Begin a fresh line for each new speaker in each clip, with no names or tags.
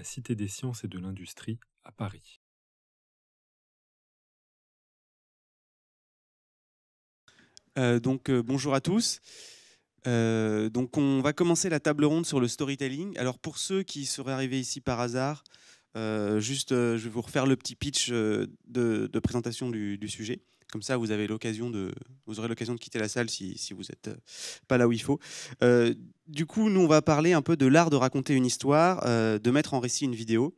la Cité des sciences et de l'industrie
à Paris. Euh, donc euh, bonjour à tous. Euh, donc on va commencer la table ronde sur le storytelling. Alors pour ceux qui seraient arrivés ici par hasard, juste je vais vous refaire le petit pitch de, présentation du sujet. Comme ça, vous avez l'occasion de, vous aurez l'occasion de quitter la salle si, vous n'êtes euh, pas là où il faut. Euh, du coup, nous, on va parler un peu de l'art de raconter une histoire, euh, de mettre en récit une vidéo.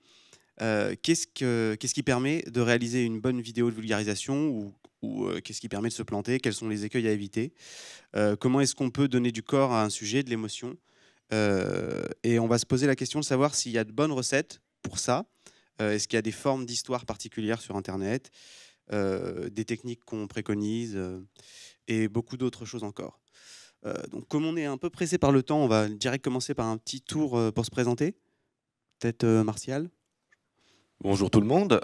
qu'est-ce, que, qu'est-ce qui permet de réaliser une bonne vidéo de vulgarisation ou, ou qu'est-ce qui permet de se planter Quels sont les écueils à éviter Comment est-ce qu'on peut donner du corps à un sujet, de l'émotion Et on va se poser la question de savoir s'il y a de bonnes recettes pour ça. Est-ce qu'il y a des formes d'histoire particulières sur Internet euh, des techniques qu'on préconise euh, et beaucoup d'autres choses encore. Euh, donc, comme on est un peu pressé par le temps, on va direct commencer par un petit tour pour se présenter. Peut-être Martial
Bonjour tout le monde.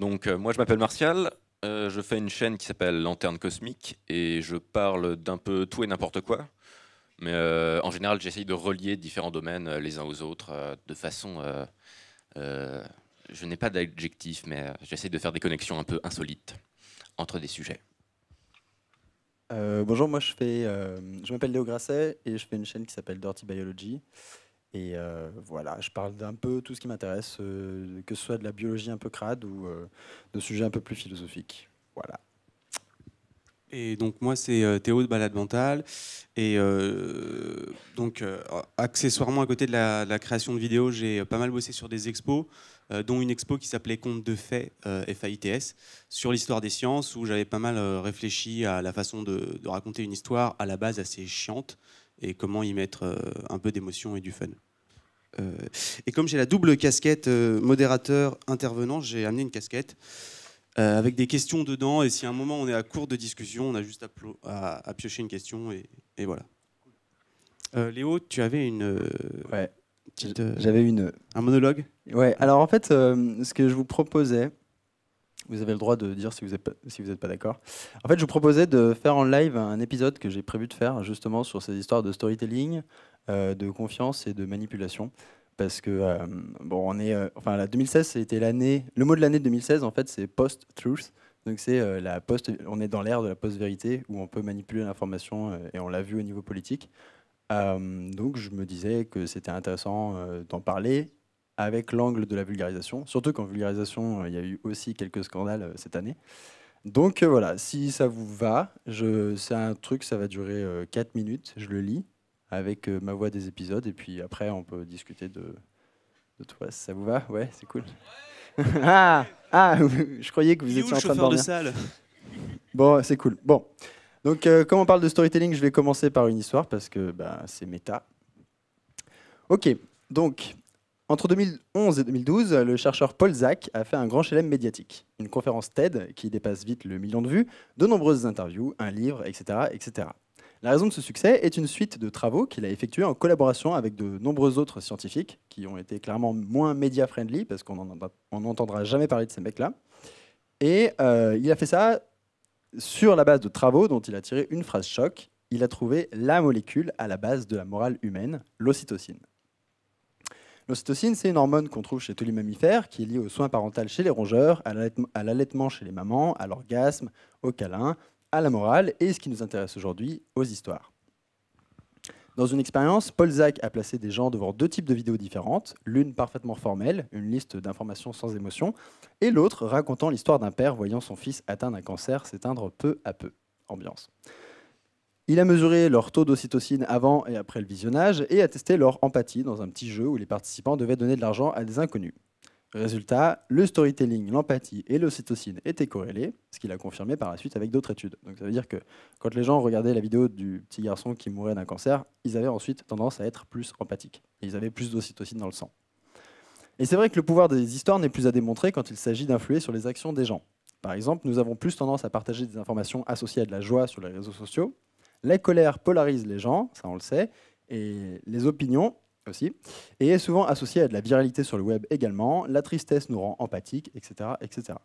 donc, moi, je m'appelle Martial. je fais une chaîne qui s'appelle Lanterne Cosmique et je parle d'un peu tout et n'importe quoi. Mais en général, j'essaye de relier différents domaines les uns aux autres de façon je n'ai pas d'adjectif, mais euh, j'essaie de faire des connexions un peu insolites entre des sujets.
Euh, bonjour, moi je fais, euh, je m'appelle Léo Grasset et je fais une chaîne qui s'appelle Dirty Biology. Et voilà, je parle d'un peu tout ce qui m'intéresse, que ce soit de la biologie un peu crade ou de sujets un peu plus philosophiques. Voilà.
Et donc moi c'est Théo de Balade Mentale et donc accessoirement à côté de la création de vidéos j'ai pas mal bossé sur des expos euh, dont une expo qui s'appelait Compte de faits, euh, FAITS, sur l'histoire des sciences, où j'avais pas mal euh, réfléchi à la façon de, raconter une histoire à la base assez chiante et comment y mettre un peu d'émotion et du fun. et comme j'ai la double casquette modérateur-intervenant, j'ai amené une casquette avec des questions dedans. Et si à un moment on est à court de discussion, on a juste à, à, piocher une question et, et voilà.
Léo, tu avais une. Ouais. J'avais une. Un monologue Ouais, alors en fait, euh, ce que je vous proposais, vous avez le droit de dire si vous n'êtes pas, pas d'accord. En fait, je vous proposais de faire en live un épisode que j'ai prévu de faire justement sur ces histoires de storytelling, euh, de confiance et de manipulation. Parce que, euh, bon, on est. enfin, la 2016, c'était l'année. Le mot de l'année 2016, en fait, c'est post-truth. Donc c'est la post, on est dans l'ère de la post-vérité où on peut manipuler l'information et on l'a vu au niveau politique. Euh, donc je me disais que c'était intéressant euh, d'en parler avec l'angle de la vulgarisation, surtout qu'en vulgarisation, euh, il y a eu aussi quelques scandales cette année. Donc voilà, si ça vous va, c'est un truc, ça va durer 4 minutes, je le lis avec ma voix des épisodes, et puis après on peut discuter de, de tout Ça vous va Ouais, c'est cool. ah, ah je croyais que vous étiez en train de dormir. salle bon, c'est cool. Bon. Donc, euh, comme on parle de storytelling, je vais commencer par une histoire parce que bah, c'est méta. Ok, donc, entre 2011 et 2012, le chercheur Paul Zach a fait un grand chelem médiatique. Une conférence TED qui dépasse vite le million de vues, de nombreuses interviews, un livre, etc. etc. La raison de ce succès est une suite de travaux qu'il a effectués en collaboration avec de nombreux autres scientifiques qui ont été clairement moins média-friendly parce qu'on n'entendra jamais parler de ces mecs-là. Et euh, il a fait ça sur la base de travaux dont il a tiré une phrase choc, il a trouvé la molécule à la base de la morale humaine, l'ocytocine. L'ocytocine, c'est une hormone qu'on trouve chez tous les mammifères, qui est liée aux soins parental chez les rongeurs, à l'allaitement chez les mamans, à l'orgasme, au câlin, à la morale et, ce qui nous intéresse aujourd'hui, aux histoires. Dans une expérience, Paul Zach a placé des gens devant deux types de vidéos différentes, l'une parfaitement formelle, une liste d'informations sans émotion, et l'autre racontant l'histoire d'un père voyant son fils atteint d'un cancer s'éteindre peu à peu. Ambiance. Il a mesuré leur taux d'ocytocine avant et après le visionnage et a testé leur empathie dans un petit jeu où les participants devaient donner de l'argent à des inconnus. Résultat, le storytelling, l'empathie et l'ocytocine étaient corrélés, ce qu'il a confirmé par la suite avec d'autres études. Donc ça veut dire que quand les gens regardaient la vidéo du petit garçon qui mourait d'un cancer, ils avaient ensuite tendance à être plus empathiques. ils avaient plus d'ocytocine dans le sang. Et c'est vrai que le pouvoir des histoires n'est plus à démontrer quand il s'agit d'influer sur les actions des gens. Par exemple, nous avons plus tendance à partager des informations associées à de la joie sur les réseaux sociaux. La colère polarise les gens, ça on le sait, et les opinions aussi, et est souvent associée à de la viralité sur le web également. La tristesse nous rend empathiques, etc. etc.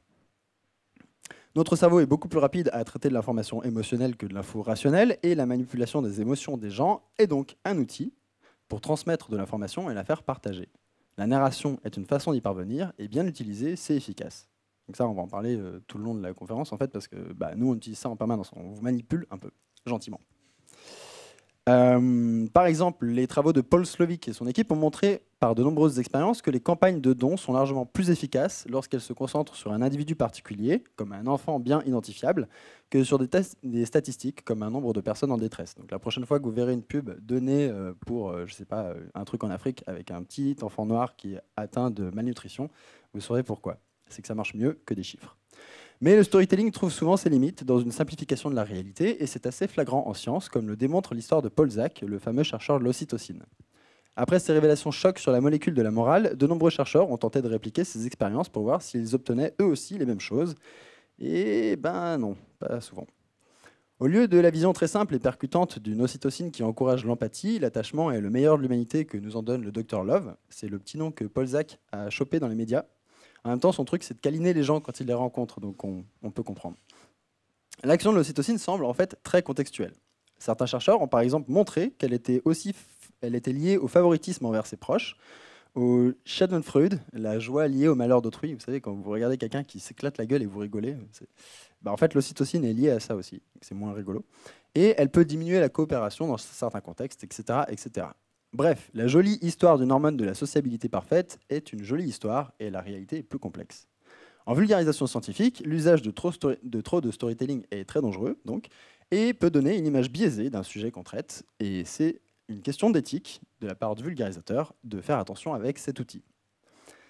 Notre cerveau est beaucoup plus rapide à traiter de l'information émotionnelle que de l'info rationnelle, et la manipulation des émotions des gens est donc un outil pour transmettre de l'information et la faire partager. La narration est une façon d'y parvenir, et bien utilisée, c'est efficace. Donc ça, on va en parler euh, tout le long de la conférence, en fait, parce que bah, nous, on utilise ça en permanence, on vous manipule un peu, gentiment. Euh, par exemple, les travaux de Paul Slovic et son équipe ont montré par de nombreuses expériences que les campagnes de dons sont largement plus efficaces lorsqu'elles se concentrent sur un individu particulier, comme un enfant bien identifiable, que sur des, des statistiques, comme un nombre de personnes en détresse. Donc la prochaine fois que vous verrez une pub donnée euh, pour, euh, je sais pas, un truc en Afrique avec un petit enfant noir qui est atteint de malnutrition, vous saurez pourquoi. C'est que ça marche mieux que des chiffres. Mais le storytelling trouve souvent ses limites dans une simplification de la réalité, et c'est assez flagrant en science, comme le démontre l'histoire de Paul Zach, le fameux chercheur de l'ocytocine. Après ces révélations choc sur la molécule de la morale, de nombreux chercheurs ont tenté de répliquer ces expériences pour voir s'ils obtenaient eux aussi les mêmes choses. Et ben non, pas souvent. Au lieu de la vision très simple et percutante d'une ocytocine qui encourage l'empathie, l'attachement et le meilleur de l'humanité que nous en donne le docteur Love, c'est le petit nom que Paul Zach a chopé dans les médias, en même temps, son truc, c'est de câliner les gens quand ils les rencontrent. donc on, peut comprendre. L'action de l'ocytocine semble en fait très contextuelle. Certains chercheurs ont par exemple montré qu'elle était aussi elle était liée au favoritisme envers ses proches, au Schadenfreude, la joie liée au malheur d'autrui. Vous savez, quand vous regardez quelqu'un qui s'éclate la gueule et vous rigolez, bah, en fait, l'ocytocine est liée à ça aussi, c'est moins rigolo. Et elle peut diminuer la coopération dans certains contextes, etc. etc. Bref, la jolie histoire de Norman de la sociabilité parfaite est une jolie histoire et la réalité est plus complexe. En vulgarisation scientifique, l'usage de, trop de storytelling est très dangereux, donc, et peut donner une image biaisée d'un sujet qu'on traite, et c'est une question d'éthique de la part du vulgarisateur de faire attention avec cet outil.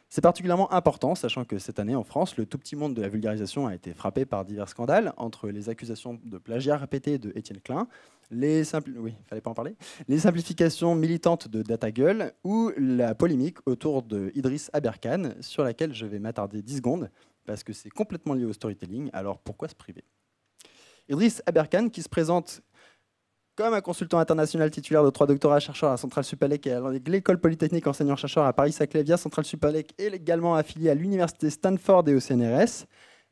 C'est particulièrement important, sachant que cette année en France, le tout petit monde de la vulgarisation a été frappé par divers scandales, entre les accusations de plagiat répété de Étienne Klein, les, simplifications militantes de DataGull ou la polémique autour de Idriss Aberkan, sur laquelle je vais m'attarder 10 secondes, parce que c'est complètement lié au storytelling, alors pourquoi se priver Idriss Aberkan, qui se présente comme un consultant international titulaire de trois doctorats chercheurs à Centrale Supalec et à l'École Polytechnique enseignant-chercheur à Paris-Saclay via Centrale Supalec et également affilié à l'Université Stanford et au CNRS,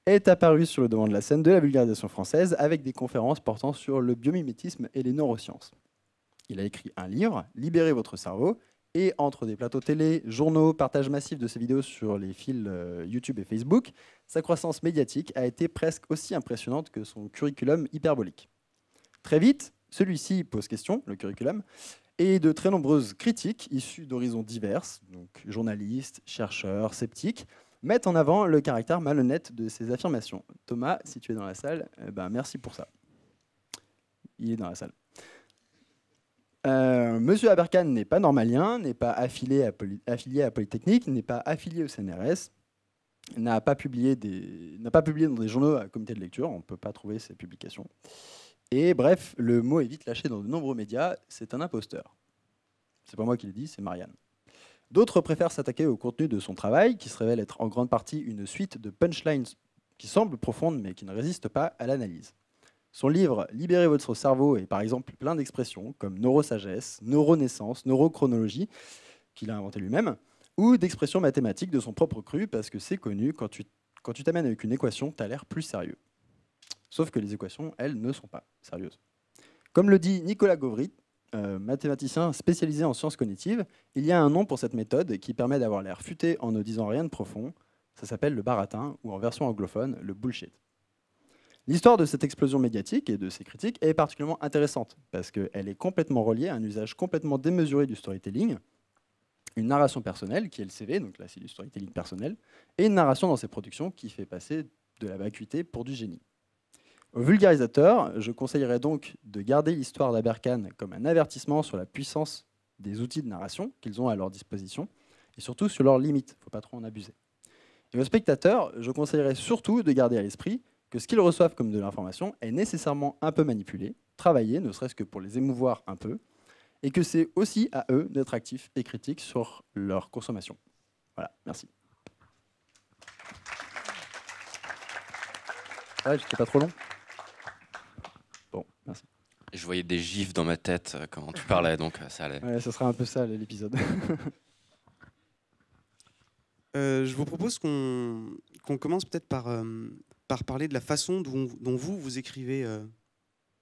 est apparu sur le devant de la scène de la vulgarisation française avec des conférences portant sur le biomimétisme et les neurosciences. Il a écrit un livre, Libérez votre cerveau, et entre des plateaux télé, journaux, partage massif de ses vidéos sur les fils euh, YouTube et Facebook, sa croissance médiatique a été presque aussi impressionnante que son curriculum hyperbolique. Très vite, celui-ci pose question, le curriculum, et de très nombreuses critiques issues d'horizons divers, donc journalistes, chercheurs, sceptiques, mettent en avant le caractère malhonnête de ces affirmations. Thomas, si tu es dans la salle, eh ben merci pour ça. Il est dans la salle. Euh, Monsieur Aberkan n'est pas normalien, n'est pas affilié à, affilié à Polytechnique, n'est pas affilié au CNRS, n'a pas, publié pas publié dans des journaux à comité de lecture, on ne peut pas trouver ses publications. Et bref, le mot est vite lâché dans de nombreux médias, c'est un imposteur. C'est pas moi qui le dis, c'est Marianne. D'autres préfèrent s'attaquer au contenu de son travail, qui se révèle être en grande partie une suite de punchlines qui semblent profondes mais qui ne résistent pas à l'analyse. Son livre Libérez votre cerveau est par exemple plein d'expressions comme neurosagesse, neuronaissance, neurochronologie, qu'il a inventé lui-même, ou d'expressions mathématiques de son propre cru, parce que c'est connu, quand tu quand tu t'amènes avec une équation, tu as l'air plus sérieux. Sauf que les équations, elles, ne sont pas sérieuses. Comme le dit Nicolas Gauvry, euh, mathématicien spécialisé en sciences cognitives, il y a un nom pour cette méthode qui permet d'avoir l'air futé en ne disant rien de profond. Ça s'appelle le baratin, ou en version anglophone, le bullshit. L'histoire de cette explosion médiatique et de ses critiques est particulièrement intéressante, parce qu'elle est complètement reliée à un usage complètement démesuré du storytelling, une narration personnelle, qui est le CV, donc là c'est du storytelling personnel, et une narration dans ses productions qui fait passer de la vacuité pour du génie vulgarisateurs, Je conseillerais donc de garder l'histoire d'Aberkan comme un avertissement sur la puissance des outils de narration qu'ils ont à leur disposition et surtout sur leurs limites. Il ne faut pas trop en abuser. Et aux spectateurs, je conseillerais surtout de garder à l'esprit que ce qu'ils reçoivent comme de l'information est nécessairement un peu manipulé, travaillé, ne serait-ce que pour les émouvoir un peu, et que c'est aussi à eux d'être actifs et critiques sur leur consommation. Voilà, merci. Ah ouais, j'étais pas trop long
je voyais des gifs dans ma tête euh, quand tu parlais, donc euh, ça allait.
Ouais, ça sera un peu ça l'épisode. Euh, je vous propose qu'on
commence peut-être par, par parler de la façon dont, vous, vous écrivez,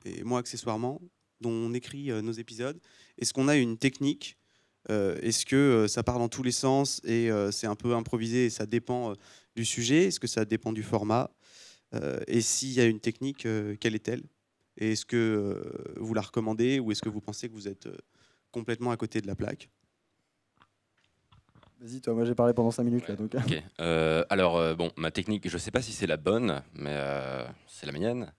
et moi accessoirement, dont on écrit nos épisodes. Est-ce qu'on a une technique Est-ce que ça part dans tous les sens et c'est un peu improvisé et ça dépend du sujet Est-ce que ça dépend du format Et s'il y a une technique, quelle est-elle est-ce que euh, vous la recommandez ou est-ce que vous pensez que vous êtes euh, complètement à côté de la plaque
Vas-y,
toi, moi j'ai parlé pendant 5 minutes là. Donc...
Euh, alors, bon, ma technique, je ne sais pas si c'est la bonne, mais c'est la mienne.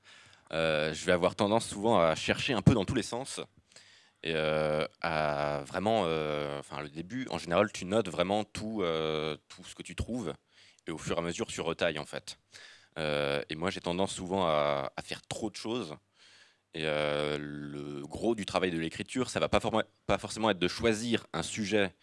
je vais avoir tendance souvent à chercher un peu dans tous les sens. Et à vraiment, enfin, le début, en général, tu notes vraiment tout, tout ce que tu trouves. Et au fur et à mesure, tu retailles en fait. et moi, j'ai tendance souvent à, faire trop de choses. Et euh, le gros du travail de l'écriture, ça va pas, forcément être de choisir un sujet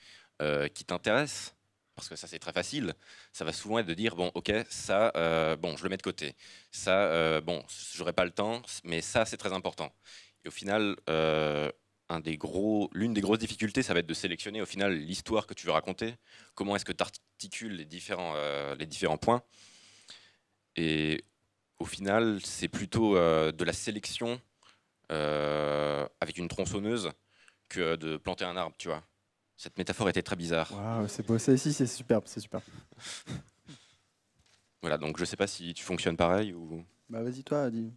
euh, qui t'intéresse, parce que ça c'est très facile. Ça va souvent être de dire bon, ok, ça, euh, bon, je le mets de côté. Ça, bon, j'aurai pas le temps, mais ça c'est très important. Et au final, un des gros, l'une des grosses difficultés, ça va être de sélectionner au final l'histoire que tu veux raconter. Comment est-ce que tu articules les différents, les différents points Et au final, c'est plutôt de la sélection euh, avec une tronçonneuse que de planter un arbre, tu vois. Cette métaphore était très bizarre.
c'est beau. Ça ici, c'est superbe, c'est superbe.
voilà, donc je sais pas si tu fonctionnes pareil ou.
Bah vas-y toi, dis.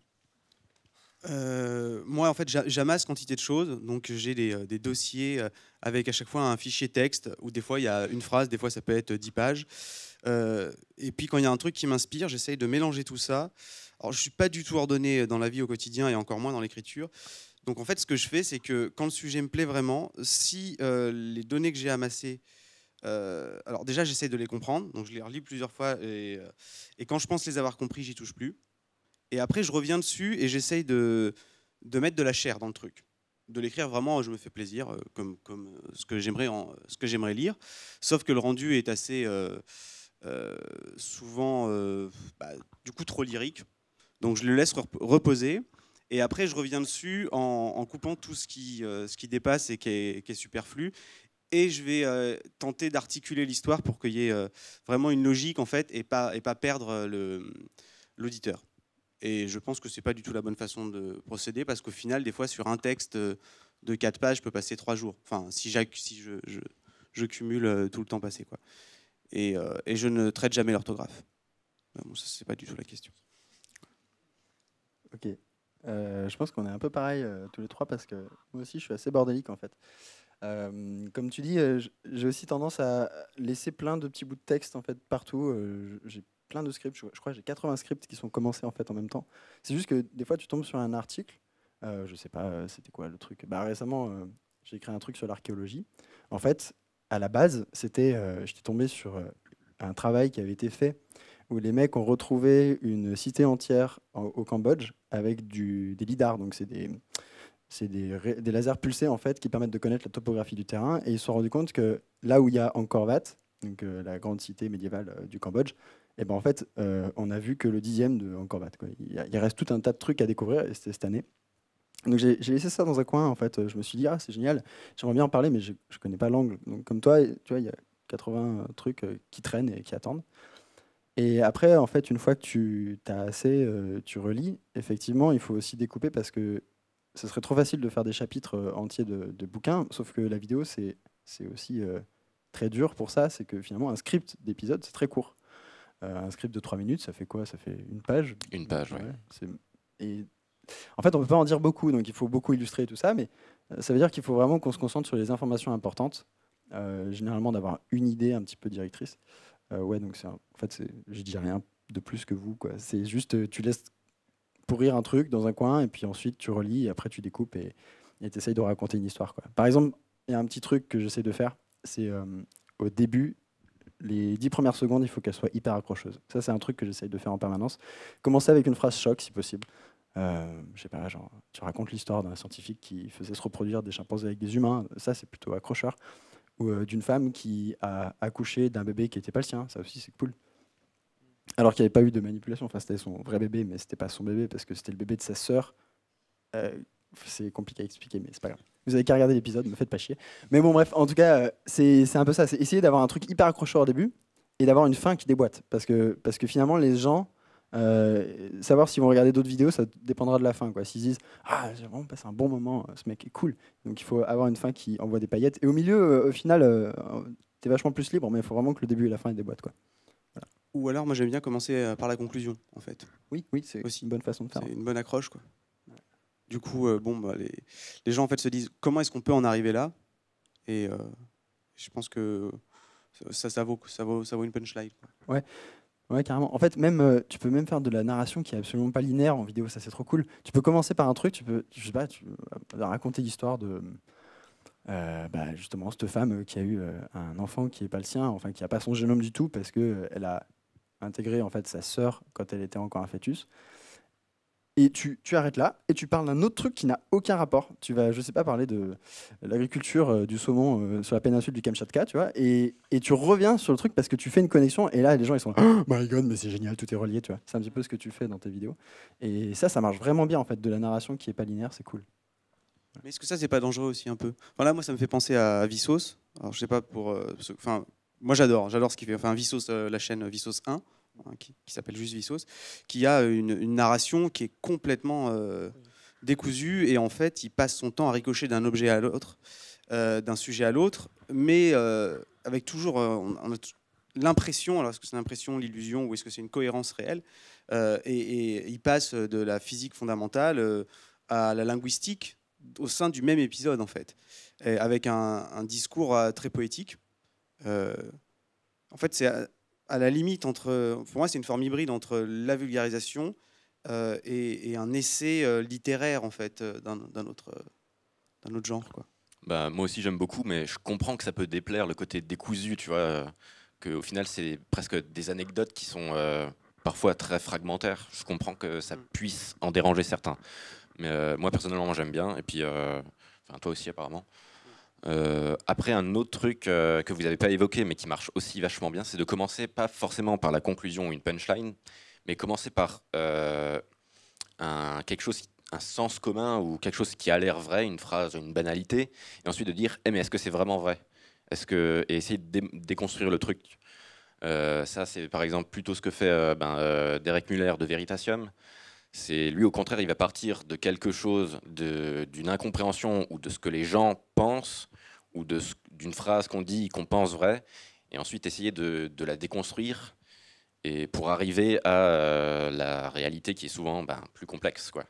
Euh, moi, en fait, j'amasse quantité de choses. Donc, j'ai des, euh, dossiers avec à chaque fois un fichier texte où des fois il y a une phrase, des fois ça peut être 10 pages. et puis, quand il y a un truc qui m'inspire, j'essaye de mélanger tout ça je ne suis pas du tout ordonné dans la vie au quotidien et encore moins dans l'écriture. Donc en fait, ce que je fais, c'est que quand le sujet me plaît vraiment, si euh, les données que j'ai amassées, euh, alors déjà j'essaie de les comprendre, donc je les relis plusieurs fois, euh, et, quand je pense les avoir compris, j'y touche plus. Et après, je reviens dessus et j'essaye de, mettre de la chair dans le truc. De l'écrire vraiment, je me fais plaisir, comme, comme ce que j'aimerais lire. Sauf que le rendu est assez souvent, bah, du coup, trop lyrique donc je le laisse reposer. Et après, je reviens dessus en, coupant tout ce qui, euh, ce qui dépasse et qui est, superflu. Et je vais euh, tenter d'articuler l'histoire pour qu'il y ait euh, vraiment une logique, en fait, et pas, et pas perdre l'auditeur. Et je pense que ce n'est pas du tout la bonne façon de procéder, parce qu'au final, des fois, sur un texte de 4 pages, je peux passer 3 jours. Enfin, si, si je, je, cumule tout le temps passé. Quoi. Et, et je ne traite jamais l'orthographe.
Bon, ça, ce n'est pas du tout la question. Ok. Euh, je pense qu'on est un peu pareil euh, tous les trois parce que moi aussi je suis assez bordélique en fait. Euh, comme tu dis, j'ai aussi tendance à laisser plein de petits bouts de texte en fait partout. j'ai plein de scripts, je, crois que j'ai 80 scripts qui sont commencés en fait en même temps. C'est juste que des fois tu tombes sur un article, je sais pas c'était quoi le truc. Bah, récemment j'ai écrit un truc sur l'archéologie. En fait, à la base, c'était j'étais tombé sur un travail qui avait été fait où les mecs ont retrouvé une cité entière au Cambodge avec des lidars, donc c'est des, lasers pulsés en fait qui permettent de connaître la topographie du terrain. Et ils se sont rendus compte que là où il y a Angkor Wat, donc euh, la grande cité médiévale euh, du Cambodge, et eh ben en fait, euh, on a vu que le dixième de Angkor Wat. Il, reste tout un tas de trucs à découvrir et cette année. Donc j'ai, laissé ça dans un coin en fait. Je me suis dit ah c'est génial, j'aimerais bien en parler mais je, ne connais pas l'angle. Donc comme toi, tu vois il y a 80 trucs qui traînent et qui attendent. Et après, en fait, une fois que tu as assez, euh, tu relis. Effectivement, il faut aussi découper parce que ce serait trop facile de faire des chapitres euh, entiers de, bouquins, sauf que la vidéo, c'est aussi euh, très dur pour ça. C'est que finalement, un script d'épisode, c'est très court. un script de 3 minutes, ça fait quoi Ça fait une page Une page, oui. Et... En fait, on ne peut pas en dire beaucoup, donc il faut beaucoup illustrer tout ça, mais ça veut dire qu'il faut vraiment qu'on se concentre sur les informations importantes, généralement d'avoir une idée un petit peu directrice. Euh, ouais, donc en fait, je dis rien de plus que vous. C'est juste, euh, tu laisses pourrir un truc dans un coin, et puis ensuite tu relis, et après tu découpes, et tu essayes de raconter une histoire. Quoi. Par exemple, il y a un petit truc que j'essaie de faire, c'est euh, au début, les dix premières secondes, il faut qu'elles soient hyper accrocheuses. Ça, c'est un truc que j'essaie de faire en permanence. Commencer avec une phrase choc, si possible. je sais pas, genre, tu racontes l'histoire d'un scientifique qui faisait se reproduire des chimpanzés avec des humains. Ça, c'est plutôt accrocheur ou euh, d'une femme qui a accouché d'un bébé qui n'était pas le sien. Ça aussi, c'est cool. Alors qu'il n'y avait pas eu de manipulation. Enfin, c'était son vrai bébé, mais ce c'était pas son bébé parce que c'était le bébé de sa sœur. Euh, c'est compliqué à expliquer, mais c'est pas grave. Vous avez qu'à regarder l'épisode, me faites pas chier. Mais bon, bref, en tout cas, euh, c'est un peu ça. C'est essayer d'avoir un truc hyper accrocheur au début et d'avoir une fin qui déboîte. Parce que, parce que finalement, les gens euh, savoir s'ils vont regarder d'autres vidéos, ça dépendra de la fin. S'ils disent Ah, j'ai vraiment passé un bon moment, euh, ce mec est cool. Donc il faut avoir une fin qui envoie des paillettes. Et au milieu, euh, au final, tu t'es vachement plus libre, mais il faut vraiment que le début et la fin aient des boîtes. Quoi.
Ou alors, moi j'aime bien commencer par la conclusion, en fait. Oui, oui, c'est aussi une bonne façon de faire. C'est une bonne accroche. Quoi. Du coup, bon, bah, les, gens en fait se disent Comment est-ce qu'on peut en arriver là Et je pense que ça, ça, vaut, ça, vaut, ça vaut une punchline.
Quoi. Ouais. Ouais, carrément. En fait, même, euh, tu peux même faire de la narration qui est absolument pas linéaire en vidéo, ça c'est trop cool. Tu peux commencer par un truc, tu peux, euh, raconter l'histoire de euh, bah, justement cette femme qui a eu un enfant qui est pas le sien, enfin qui n'a pas son génome du tout parce que elle a intégré en fait sa sœur quand elle était encore un fœtus et tu, arrêtes là et tu parles d'un autre truc qui n'a aucun rapport. Tu vas, je sais pas, parler de l'agriculture euh, du saumon euh, sur la péninsule du Kamchatka, tu vois, et, tu reviens sur le truc parce que tu fais une connexion et là les gens ils sont là, oh my god, mais c'est génial, tout est relié, tu vois. C'est un petit peu ce que tu fais dans tes vidéos et ça, ça marche vraiment bien en fait de la narration qui est pas linéaire, c'est cool.
Mais est-ce que ça c'est pas dangereux aussi un peu Voilà, moi ça me fait penser à Vissos. Alors je sais pas pour, euh, enfin, moi j'adore, j'adore ce qu'il fait. Enfin Vissos, la chaîne Vissos 1. Hein, qui, s'appelle juste Vissos, qui a une, narration qui est complètement euh, décousue et en fait il passe son temps à ricocher d'un objet à l'autre, euh, d'un sujet à l'autre, mais euh, avec toujours l'impression, alors est-ce que c'est l'impression, l'illusion ou est-ce que c'est une cohérence réelle et, il passe de la physique fondamentale à la linguistique au sein du même épisode en fait, avec un, discours très poétique. en fait, c'est à la limite entre, pour moi, c'est une forme hybride entre la vulgarisation euh, et, un essai euh, littéraire en fait euh, d'un autre,
d'un autre genre. Bah, moi aussi j'aime beaucoup, mais je comprends que ça peut déplaire le côté décousu, tu vois, que au final c'est presque des anecdotes qui sont parfois très fragmentaires. Je comprends que ça mm. puisse en déranger certains, mais moi personnellement j'aime bien, et puis, enfin toi aussi apparemment. Euh, après, un autre truc euh, que vous n'avez pas évoqué, mais qui marche aussi vachement bien, c'est de commencer pas forcément par la conclusion ou une punchline, mais commencer par euh, un, quelque chose, un sens commun ou quelque chose qui a l'air vrai, une phrase, une banalité, et ensuite de dire eh, mais est-ce que c'est vraiment vrai est-ce que, Et essayer de déconstruire le truc. ça, c'est par exemple plutôt ce que fait ben, Derek Muller de Veritasium. C'est lui, au contraire, il va partir de quelque chose, d'une incompréhension ou de ce que les gens pensent ou d'une phrase qu'on dit qu'on pense vrai, et ensuite essayer de, la déconstruire et pour arriver à euh, la réalité qui est souvent ben, plus complexe, quoi.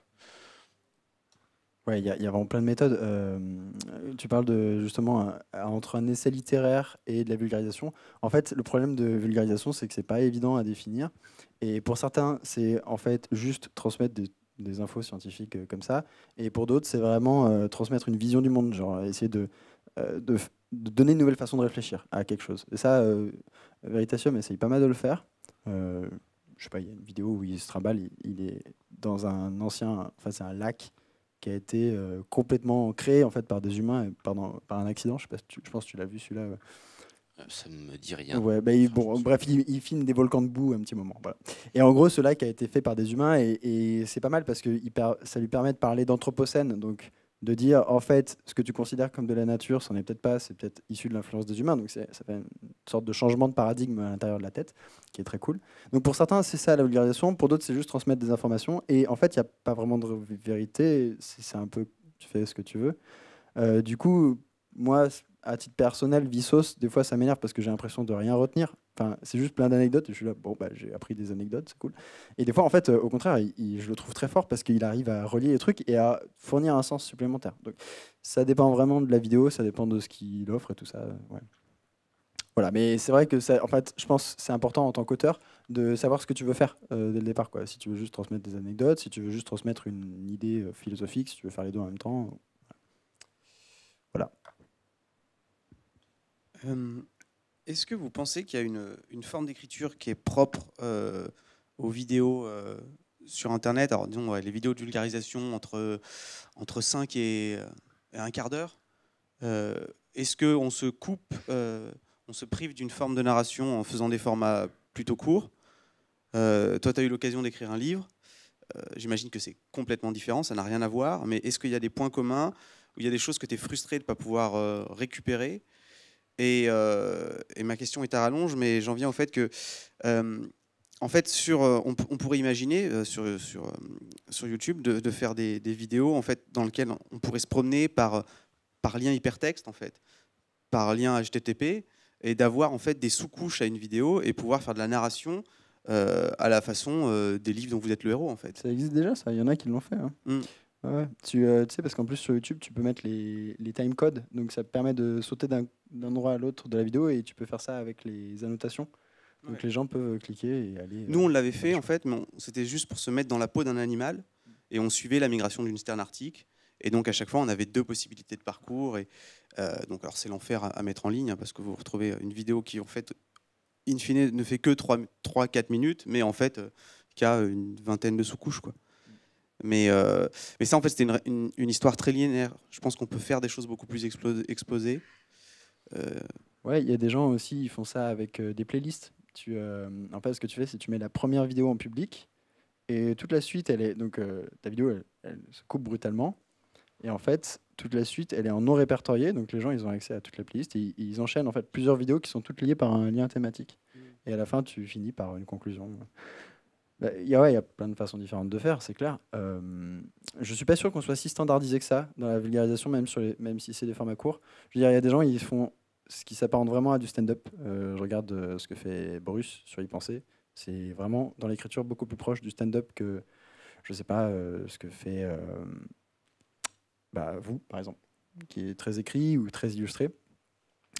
Ouais, il y, a vraiment plein de méthodes. Euh, tu parles de justement entre un essai littéraire et de la vulgarisation. En fait, le problème de vulgarisation, c'est que c'est pas évident à définir. Et pour certains, c'est en fait juste transmettre des, infos scientifiques euh, comme ça. Et pour d'autres, c'est vraiment euh, transmettre une vision du monde, genre essayer de, euh, de, donner une nouvelle façon de réfléchir à quelque chose. Et ça, Veritasium essaye pas mal de le faire. je sais pas, il y a une vidéo où il se trimballe, il, est dans un ancien, enfin c'est un lac qui a été complètement créé en fait par des humains, par, un accident. Je, pense que tu l'as vu celui-là. Ça ne me dit rien. Ouais, bah, bref, il, filme des volcans de boue un petit moment. Et en gros, ce qui a été fait par des humains et, c'est pas mal parce que il ça lui permet de parler d'anthropocène, donc de dire en fait ce que tu considères comme de la nature, c'en est peut-être pas, c'est peut-être issu de l'influence des humains. Donc ça fait une sorte de changement de paradigme à l'intérieur de la tête qui est très cool. Donc pour certains, c'est ça la vulgarisation, pour d'autres, c'est juste transmettre des informations. Et en fait, il n'y a pas vraiment de vérité, c'est un peu tu fais ce que tu veux. Euh, du coup, moi, à titre personnel, Vissos, des fois ça m'énerve parce que j'ai l'impression de rien retenir. Enfin, c'est juste plein d'anecdotes. Je suis là, bon, bah, j'ai appris des anecdotes, c'est cool. Et des fois, en fait, euh, au contraire, je le trouve très fort parce qu'il arrive à relier les trucs et à fournir un sens supplémentaire. Donc, ça dépend vraiment de la vidéo, ça dépend de ce qu'il offre et tout ça. Euh, voilà, mais c'est vrai que en fait, je pense c'est important en tant qu'auteur de savoir ce que tu veux faire euh, dès le départ. Si tu veux juste transmettre des anecdotes, si tu veux juste transmettre une idée philosophique, si tu veux faire les deux en même temps,
Euh, est-ce que vous pensez qu'il y a une, forme d'écriture qui est propre euh, aux vidéos euh, sur Internet Alors, disons, les vidéos de vulgarisation entre, entre 5 et, un quart d'heure. Est-ce qu'on se coupe, on se prive d'une forme de narration en faisant des formats plutôt courts Toi, tu as eu l'occasion d'écrire un livre. J'imagine que c'est complètement différent, ça n'a rien à voir, mais est-ce qu'il y a des points communs où il y a des choses que tu es frustré de ne pas pouvoir récupérer euh, et, ma question est à rallonge, mais j'en viens au fait que, euh, en fait, sur, euh, on, pourrait imaginer sur, sur, sur, YouTube de, faire des, des, vidéos en fait, dans lesquelles on pourrait se promener par, par lien hypertexte, en fait, par lien HTTP, et d'avoir en fait des sous-couches à une vidéo et pouvoir faire de la narration à la façon des livres dont vous êtes le héros, en fait. Ça
existe déjà, ça. Il y en a qui l'ont fait. Hein. Mmh. Euh, tu, sais, parce qu'en plus sur YouTube, tu peux mettre les, les time codes, donc ça permet de sauter d'un endroit à l'autre de la vidéo et tu peux faire ça avec les annotations. Donc les gens peuvent cliquer et aller. Nous, on
euh, l'avait fait en fait, mais c'était juste pour se mettre dans la peau d'un animal et on suivait la migration d'une sterne arctique. Et donc à chaque fois, on avait deux possibilités de parcours. Et euh, donc alors c'est l'enfer à, mettre en ligne hein, parce que vous retrouvez une vidéo qui en fait, in fine, ne fait que 3-4 minutes, mais en fait qui a une vingtaine de sous-couches quoi. Mais, euh, mais ça, en fait, c'était une, une, histoire très linéaire. Je pense qu'on peut faire des choses beaucoup plus exposées.
Euh... Ouais, il y a des gens aussi, ils font ça avec euh, des playlists. Tu, euh, en fait, ce que tu fais, c'est que tu mets la première vidéo en public et toute la suite, elle est donc ta vidéo, elle, se coupe brutalement. Et en fait, toute la suite, elle est en non répertoriée, donc les gens, ils ont accès à toute la playlist et ils, ils enchaînent en fait plusieurs vidéos qui sont toutes liées par un lien thématique. Mmh. Et à la fin, tu finis par une conclusion. Bah, il y, a, plein de façons différentes de faire, c'est clair. Euh, je ne suis pas sûr qu'on soit si standardisé que ça dans la vulgarisation, même, sur même si c'est des formats courts. Je veux dire, il y a des gens, ils font ce qui s'apparente vraiment à du stand-up. Euh, je regarde euh, ce que fait Bruce sur Y penser. C'est vraiment dans l'écriture beaucoup plus proche du stand-up que, je ne sais pas, ce que fait bah, vous, par exemple, qui est très écrit ou très illustré.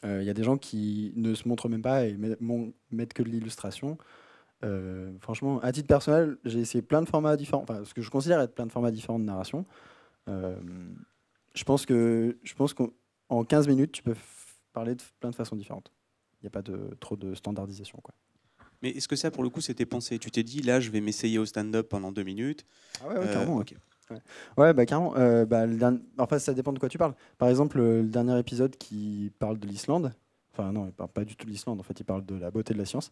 Il y a des gens qui ne se montrent même pas et mettent que de l'illustration. Euh, franchement, à titre personnel, j'ai essayé plein de formats différents, enfin, ce que je considère être plein de formats différents de narration. Euh, je pense que je qu'en 15 minutes, tu peux parler de plein de façons différentes. Il n'y a pas de trop de standardisation, quoi.
Mais est-ce que ça, pour le coup, c'était pensé Tu t'es dit, là, je vais m'essayer au stand-up pendant deux minutes. Ah ouais, euh, carrément. ok.
Ouais. bah carrément. Bah, ça dépend de quoi tu parles. Par exemple, le dernier épisode qui parle de l'Islande, Enfin non, il parle pas du tout de l'Islande, en fait, il parle de la beauté de la science.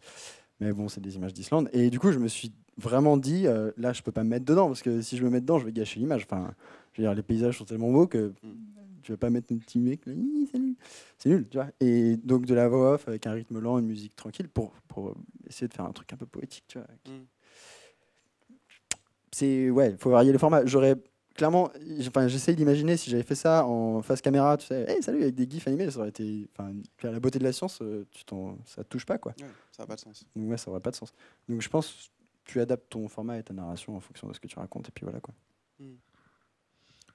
Mais bon, c'est des images d'Islande. Et du coup, je me suis vraiment dit, euh, là, je peux pas me mettre dedans, parce que si je me mets dedans, je vais gâcher l'image. Enfin, je veux dire, les paysages sont tellement beaux que tu vas pas mettre un petit mec, c'est nul. tu vois. Et donc, de la voix off avec un rythme lent, une musique tranquille, pour, essayer de faire un truc un peu poétique, tu vois. Mm. C'est, ouais, il faut varier le format. J'aurais clairement, j'essaye d'imaginer si j'avais fait ça en face caméra, tu sais, hey, salut, avec des gifs animés, ça aurait été. la beauté de la science, euh, tu ça te touche pas, quoi. ça n'a pas de sens. Donc, ouais, ça aurait pas de sens. Donc, je pense tu adaptes ton format et ta narration en fonction de ce que tu racontes, et puis voilà, quoi. Hmm.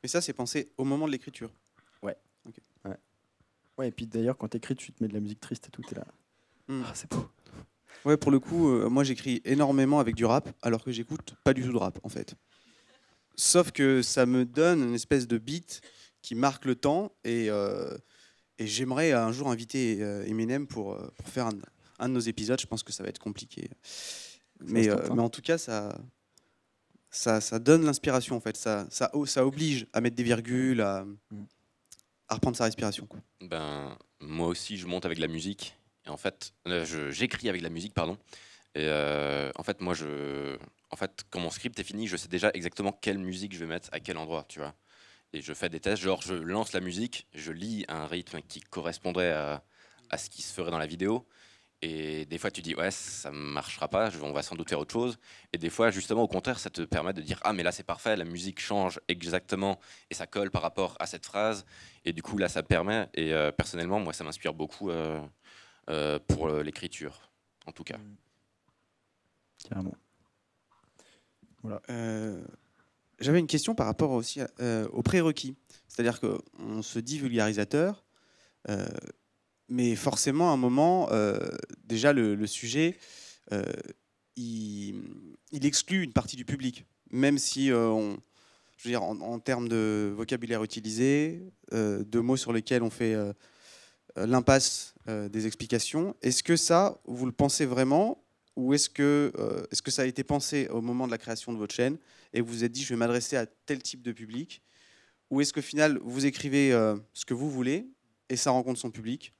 Mais ça, c'est pensé au moment de l'écriture.
Ouais. ouais. ouais. et puis d'ailleurs, quand tu écris, tu te mets de la musique triste et tout, t'es là. Hmm. Ah, c'est beau.
Ouais, pour le coup, euh, moi j'écris énormément avec du rap, alors que j'écoute pas du tout de rap, en fait. Sauf que ça me donne une espèce de beat qui marque le temps et, euh, j'aimerais un jour inviter euh, Eminem pour, euh, faire un, de nos épisodes. Je pense que ça va être compliqué. Hein. Mais, en tout cas, ça, donne l'inspiration en fait. Ça, oblige à mettre des virgules, à, mm. reprendre sa respiration.
Ben, moi aussi, je monte avec la musique. Et en fait, j'écris avec la musique, pardon. Et euh, en fait, moi, je, en fait, quand mon script est fini, je sais déjà exactement quelle musique je vais mettre à quel endroit, tu vois. Et je fais des tests, genre je lance la musique, je lis un rythme qui correspondrait à, ce qui se ferait dans la vidéo. Et des fois, tu dis, ouais, ça ne marchera pas, on va sans doute faire autre chose. Et des fois, justement, au contraire, ça te permet de dire, ah, mais là, c'est parfait, la musique change exactement et ça colle par rapport à cette phrase. Et du coup, là, ça permet. Et euh, personnellement, moi, ça m'inspire beaucoup euh, pour l'écriture, en tout cas. Mm.
Carrément. Voilà. Euh, j'avais une question par rapport aussi euh, aux prérequis. C'est-à-dire qu'on se dit vulgarisateur, euh, mais forcément, à un moment, déjà, le, sujet, il, exclut une partie du public. Même si, on, veux dire, en, termes de vocabulaire utilisé, de mots sur lesquels on fait l'impasse des explications, est-ce que ça, vous le pensez vraiment ou euh, est-ce que, ça a été pensé au moment de la création de votre chaîne et vous vous êtes dit je vais m'adresser à tel type de public Ou est-ce qu'au final vous écrivez euh, ce que vous voulez et ça rencontre son public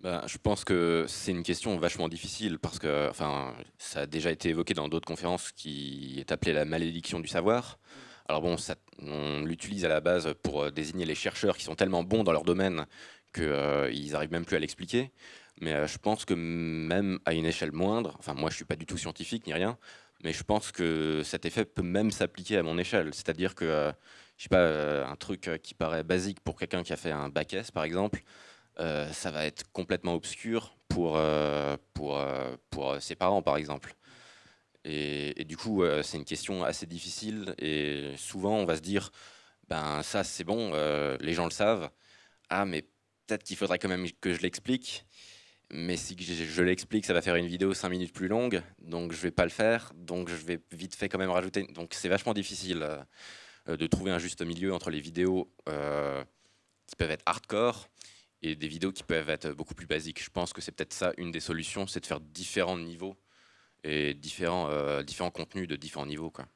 bah, je pense que c'est une question vachement difficile parce que, enfin, ça a déjà été évoqué dans d'autres conférences qui est appelée la malédiction du savoir. Alors bon, on l'utilise à la base pour euh, désigner les chercheurs qui sont tellement bons dans leur domaine qu'ils n'arrivent même plus à l'expliquer. Mais euh, je pense que même à une échelle moindre, enfin moi je suis pas du tout scientifique ni rien, mais je pense que cet effet peut même s'appliquer à mon échelle. C'est-à-dire que, euh, je sais pas, euh, un truc qui paraît basique pour quelqu'un qui a fait un bac S par exemple, ça va être complètement obscur pour, ses parents, par exemple. Et, du coup, c'est une question assez difficile. Et souvent, on va se dire, ben ça, c'est bon, les gens le savent. Ah, mais peut-être qu'il faudrait quand même que je l'explique mais si je, l'explique, ça va faire une vidéo 5 minutes plus longue, donc je vais pas le faire, donc je vais vite fait quand même rajouter. Donc c'est vachement difficile euh, de trouver un juste milieu entre les vidéos euh, qui peuvent être hardcore et des vidéos qui peuvent être beaucoup plus basiques. Je pense que c'est peut-être ça une des solutions, c'est de faire différents niveaux et différents, euh, différents contenus de différents niveaux. Quoi.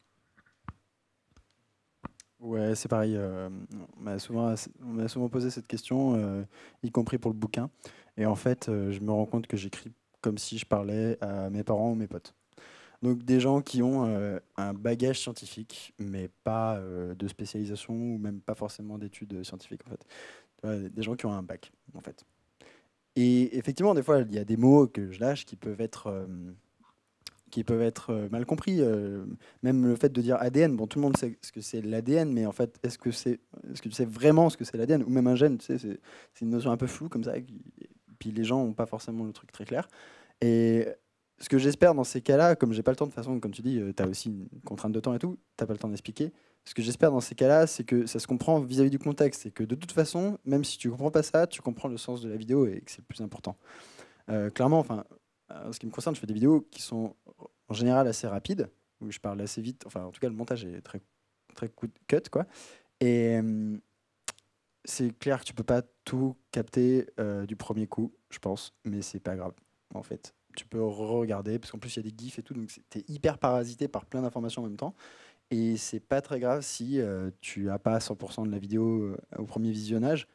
Ouais, c'est pareil. on m'a souvent, posé cette question, y compris pour le bouquin. Et en fait, euh, je me rends compte que j'écris comme si je parlais à mes parents ou mes potes. Donc des gens qui ont euh, un bagage scientifique, mais pas euh, de spécialisation ou même pas forcément d'études scientifiques en fait. Des gens qui ont un bac en fait. Et effectivement, des fois, il y a des mots que je lâche qui peuvent être qui peuvent être mal compris. même le fait de dire ADN, bon, tout le monde sait ce que c'est l'ADN, mais en fait, est-ce que c'est, est-ce que tu sais vraiment ce que c'est l'ADN ou même un gène tu sais, c'est, une notion un peu floue comme ça puis les gens n'ont pas forcément le truc très clair. Et ce que j'espère dans ces cas-là, comme j'ai pas le temps de façon, comme tu dis, euh, tu as aussi une contrainte de temps et tout, t'as pas le temps d'expliquer. Ce que j'espère dans ces cas-là, c'est que ça se comprend vis-à-vis du contexte et que de toute façon, même si tu comprends pas ça, tu comprends le sens de la vidéo et que c'est le plus important. Euh, clairement, enfin, en ce qui me concerne, je fais des vidéos qui sont en général assez rapides, où je parle assez vite. Enfin, en tout cas, le montage est très très cut, quoi. Et, hum, c'est clair que tu peux pas tout capter euh, du premier coup, je pense, mais c'est pas grave en fait. Tu peux regarder parce qu'en plus il y a des gifs et tout, donc t'es hyper parasité par plein d'informations en même temps. Et c'est pas très grave si euh, tu as pas 100% de la vidéo euh, au premier visionnage.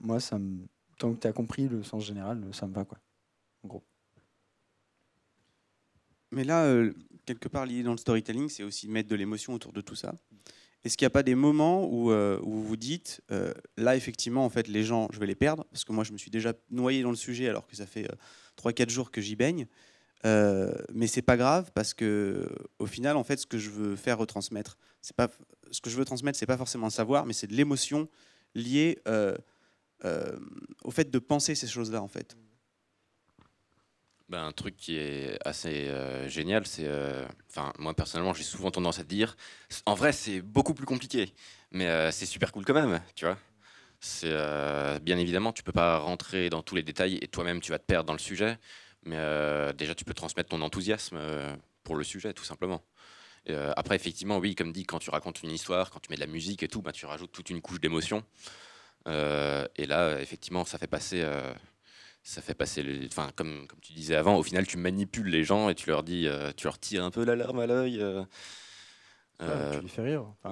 moi, ça tant que tu as compris le sens général, ça me va quoi. En gros.
Mais là, quelque part lié dans le storytelling, c'est aussi de mettre de l'émotion autour de tout ça. Est-ce qu'il n'y a pas des moments où, euh, vous vous dites, euh, là, effectivement, en fait, les gens, je vais les perdre, parce que moi, je me suis déjà noyé dans le sujet alors que ça fait euh, trois, 3-4 jours que j'y baigne. mais c'est pas grave parce que, au final, en fait, ce que je veux faire retransmettre, c'est pas ce que je veux transmettre, c'est pas forcément un savoir, mais c'est de l'émotion liée au fait de penser ces choses-là, en fait.
Bah, un truc qui est assez euh, génial, c'est, euh, enfin, moi personnellement, j'ai souvent tendance à dire, en vrai, c'est beaucoup plus compliqué, mais euh, c'est super cool quand même, tu vois. C'est bien évidemment, tu peux pas rentrer dans tous les détails et toi-même, tu vas te perdre dans le sujet, mais déjà, tu peux transmettre ton enthousiasme pour le sujet, tout simplement. après, effectivement, oui, comme dit, quand tu racontes une histoire, quand tu mets de la musique et tout, bah, tu rajoutes toute une couche d'émotion. et là, effectivement, ça fait passer ça fait passer Enfin, comme, comme tu disais avant, au final, tu manipules les gens et tu leur dis, euh, tu leur tires un peu larme à l'œil. Euh, ah, tu euh, les fais rire. Enfin,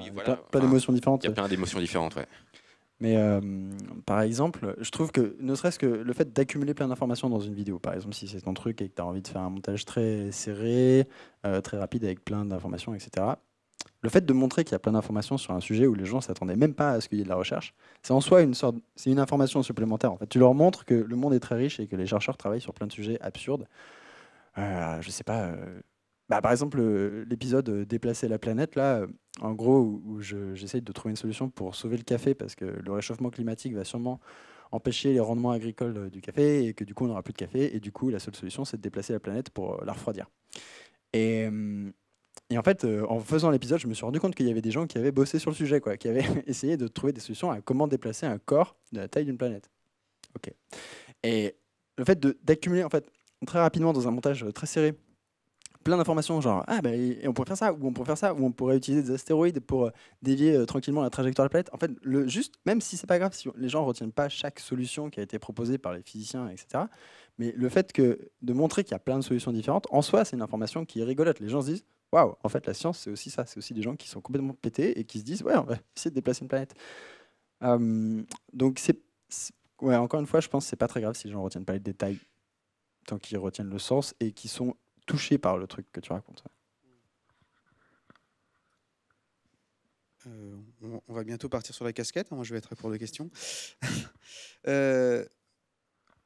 pas, d'émotions différentes. Il y a plein d'émotions différentes, ouais.
Mais par exemple, je trouve que ne serait-ce que le fait d'accumuler plein d'informations dans une vidéo, par exemple, si c'est ton truc et que tu as envie de faire un montage très serré, très rapide avec plein d'informations, etc., le fait de montrer qu'il y a plein d'informations sur un sujet où les gens ne s'attendaient même pas à ce qu'il y ait de la recherche, c'est en soi une sorte, c'est une information supplémentaire. En fait, tu leur montres que le monde est très riche et que les chercheurs travaillent sur plein de sujets absurdes. Euh, je sais pas. Euh, bah, par exemple, euh, l'épisode euh, Déplacer la planète, là, en gros, où, j'essaye de trouver une solution pour sauver le café parce que le réchauffement climatique va sûrement empêcher les rendements agricoles du café et que du coup on n'aura plus de café et du coup la seule solution c'est de déplacer la planète pour la refroidir. Et et en fait, euh, en faisant l'épisode, je me suis rendu compte qu'il y avait des gens qui avaient bossé sur le sujet, quoi, qui avaient essayé de trouver des solutions à comment déplacer un corps de la taille d'une planète. Ok. Et le fait d'accumuler, en fait, très rapidement dans un montage très serré, plein d'informations, genre ah ben on pourrait faire ça ou on pourrait faire ça ou on pourrait utiliser des astéroïdes pour euh, dévier euh, tranquillement la trajectoire de la planète. En fait, le juste, même si c'est pas grave, si les gens retiennent pas chaque solution qui a été proposée par les physiciens, etc. Mais le fait de montrer qu'il y a plein de solutions différentes, en soi, c'est une information qui est rigolote. Les gens se disent waouh, en fait, la science, c'est aussi ça. C'est aussi des gens qui sont complètement pétés et qui se disent ouais, on va essayer de déplacer une planète. Hum, donc, c'est, ouais, encore une fois, je pense que c'est pas très grave si les gens ne retiennent pas les détails, tant qu'ils retiennent le sens et qu'ils sont touchés par le truc que tu racontes.
Euh, on, va bientôt partir sur la casquette. Hein, moi, je vais être à pour de questions. euh,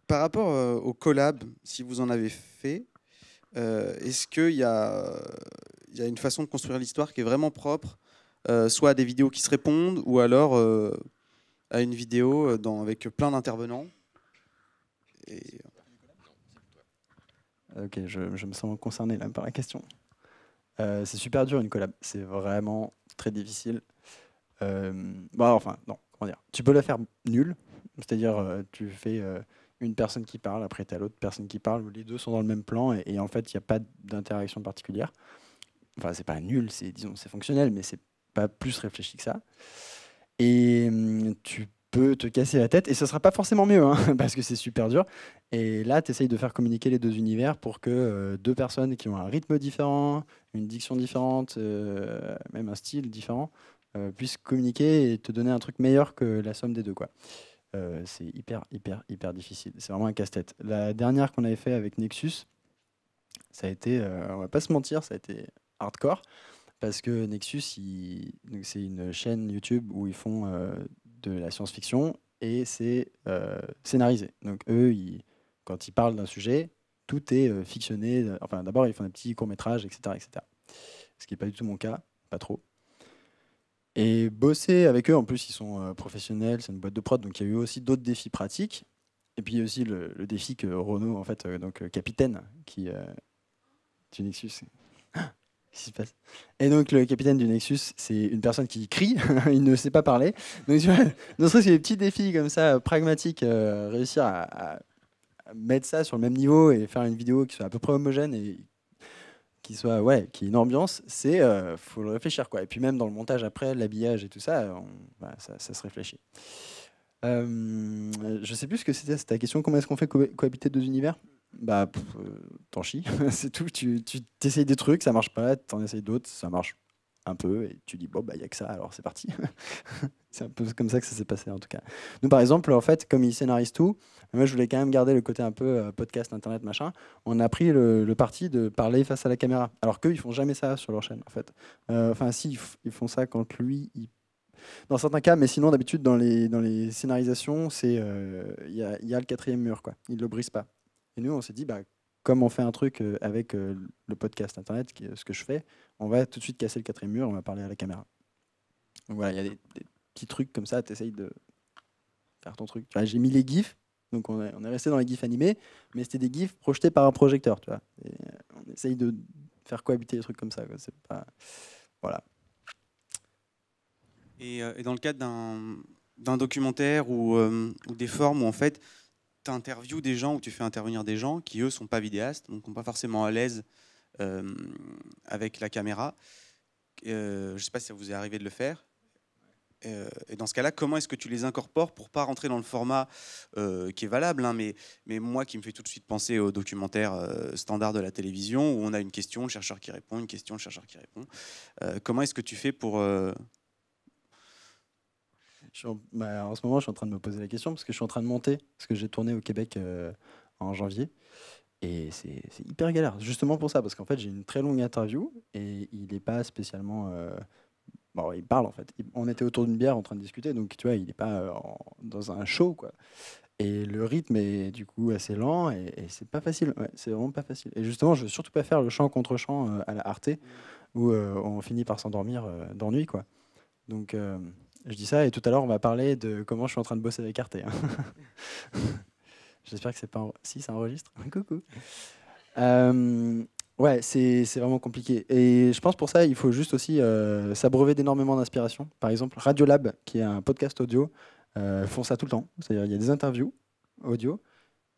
par rapport euh, au collab, si vous en avez fait, euh, est-ce qu'il y, a, une façon de construire l'histoire qui est vraiment propre, euh, soit à des vidéos qui se répondent, ou alors à une
vidéo avec plein d'intervenants Ok, je, me sens concerné là par la question. c'est super dur une collab, c'est vraiment très difficile. Bah, enfin, non, comment dire Tu peux la faire nulle, c'est-à-dire tu fais une personne qui parle, après tu as l'autre personne qui parle, les deux sont dans le même plan et, en fait, il n'y a pas d'interaction particulière. Enfin, c'est pas nul, c'est disons, c'est fonctionnel, mais c'est pas plus réfléchi que ça. Et hum, tu peux te casser la tête et ce sera pas forcément mieux hein, parce que c'est super dur. Et là, tu essayes de faire communiquer les deux univers pour que euh, deux personnes qui ont un rythme différent, une diction différente, euh, même un style différent, euh, puissent communiquer et te donner un truc meilleur que la somme des deux. quoi. Euh, c'est hyper, hyper, hyper difficile. C'est vraiment un casse-tête. La dernière qu'on avait fait avec Nexus, ça a été, euh, on va pas se mentir, ça a été hardcore. Parce que Nexus, c'est une chaîne YouTube où ils font euh, de la science-fiction et c'est scénarisé. Donc eux, quand ils parlent d'un sujet, tout est fictionné. Enfin, d'abord, ils font des petits courts-métrages, etc., etc. Ce qui n'est pas du tout mon cas, pas trop. Et bosser avec eux, en plus, ils sont euh, professionnels, c'est une boîte de prod, donc il y a eu aussi d'autres défis pratiques. Et puis il y a aussi le, défi que Renault, en fait, euh, donc euh, capitaine, qui du Nexus. Ah, qu'est-ce qui se passe Et donc, le capitaine du Nexus, c'est une personne qui crie, il ne sait pas parler. Donc, tu vois, serait des petits défis comme ça, pragmatiques, réussir à, mettre ça sur le même niveau et faire une vidéo qui soit à peu près homogène et qui soit ouais, qui une ambiance, c'est euh, faut le réfléchir quoi. Et puis même dans le montage après, l'habillage et tout ça, euh, bah, ça, se réfléchit. Euh, je sais plus ce que c'était. ta question comment est-ce qu'on fait cohabiter deux univers Bah, t'en chies, c'est tout. Tu, tu des trucs, ça marche pas. T'en essayes d'autres, ça marche un peu. Et tu dis bon bah il y a que ça, alors c'est parti. C'est un peu comme ça que ça s'est passé en tout cas. Nous par exemple, en fait, comme ils scénarisent tout, moi je voulais quand même garder le côté un peu euh, podcast, internet, machin. On a pris le, parti de parler face à la caméra. Alors qu'eux, ils font jamais ça sur leur chaîne en fait. Euh, enfin, si, ils, font ça quand lui, il... dans certains cas, mais sinon d'habitude dans les, dans les scénarisations, c'est euh, il y, a, y, a, le quatrième mur quoi. Ils le brisent pas. Et nous, on s'est dit bah comme on fait un truc avec le podcast internet, ce que je fais, on va tout de suite casser le quatrième mur, on va parler à la caméra. Donc voilà, il y a des truc trucs comme ça, tu essayes de faire ton truc. j'ai mis les gifs, donc on est, resté dans les gifs animés, mais c'était des gifs projetés par un projecteur, tu vois. Euh, on essaye de faire cohabiter les trucs comme ça. C'est pas... Voilà.
Euh, et, dans le cadre d'un documentaire euh, ou, des formes où en fait tu interviews des gens, ou tu fais intervenir des gens qui eux sont pas vidéastes, donc sont pas forcément à l'aise avec la caméra. je sais pas si ça vous est arrivé de le faire. Euh, et dans ce cas-là, comment est-ce que tu les incorpores pour pas rentrer dans le format euh, qui est valable, hein, mais, moi qui me fais tout de suite penser au documentaire euh, standard de la télévision où on a une question, le chercheur qui répond, une question, le chercheur qui répond. comment est-ce que tu fais pour
bah, en, ce moment, je suis en train de me poser la question parce que je suis en train de monter ce que j'ai tourné au Québec en janvier. Et c'est hyper galère, justement pour ça, parce qu'en fait j'ai une très longue interview et il n'est pas spécialement Bon, il parle en fait. On était autour d'une bière en train de discuter, donc tu vois, il n'est pas euh, dans un show quoi. Et le rythme est du coup assez lent et, et c'est pas facile. c'est vraiment pas facile. Et justement, je veux surtout pas faire le chant contre chant euh, à la Arte où euh, on finit par s'endormir d'ennui quoi. Donc je dis ça et tout à l'heure on va parler de comment je suis en train de bosser avec Arte. Hein. J'espère que c'est pas si c'est un registre. Coucou. Ouais, c'est vraiment compliqué. Et je pense pour ça, il faut juste aussi euh, s'abreuver d'énormément d'inspiration. Par exemple, Radiolab, qui est un podcast audio, euh, font ça tout le temps. C'est-à-dire, il y a des interviews audio.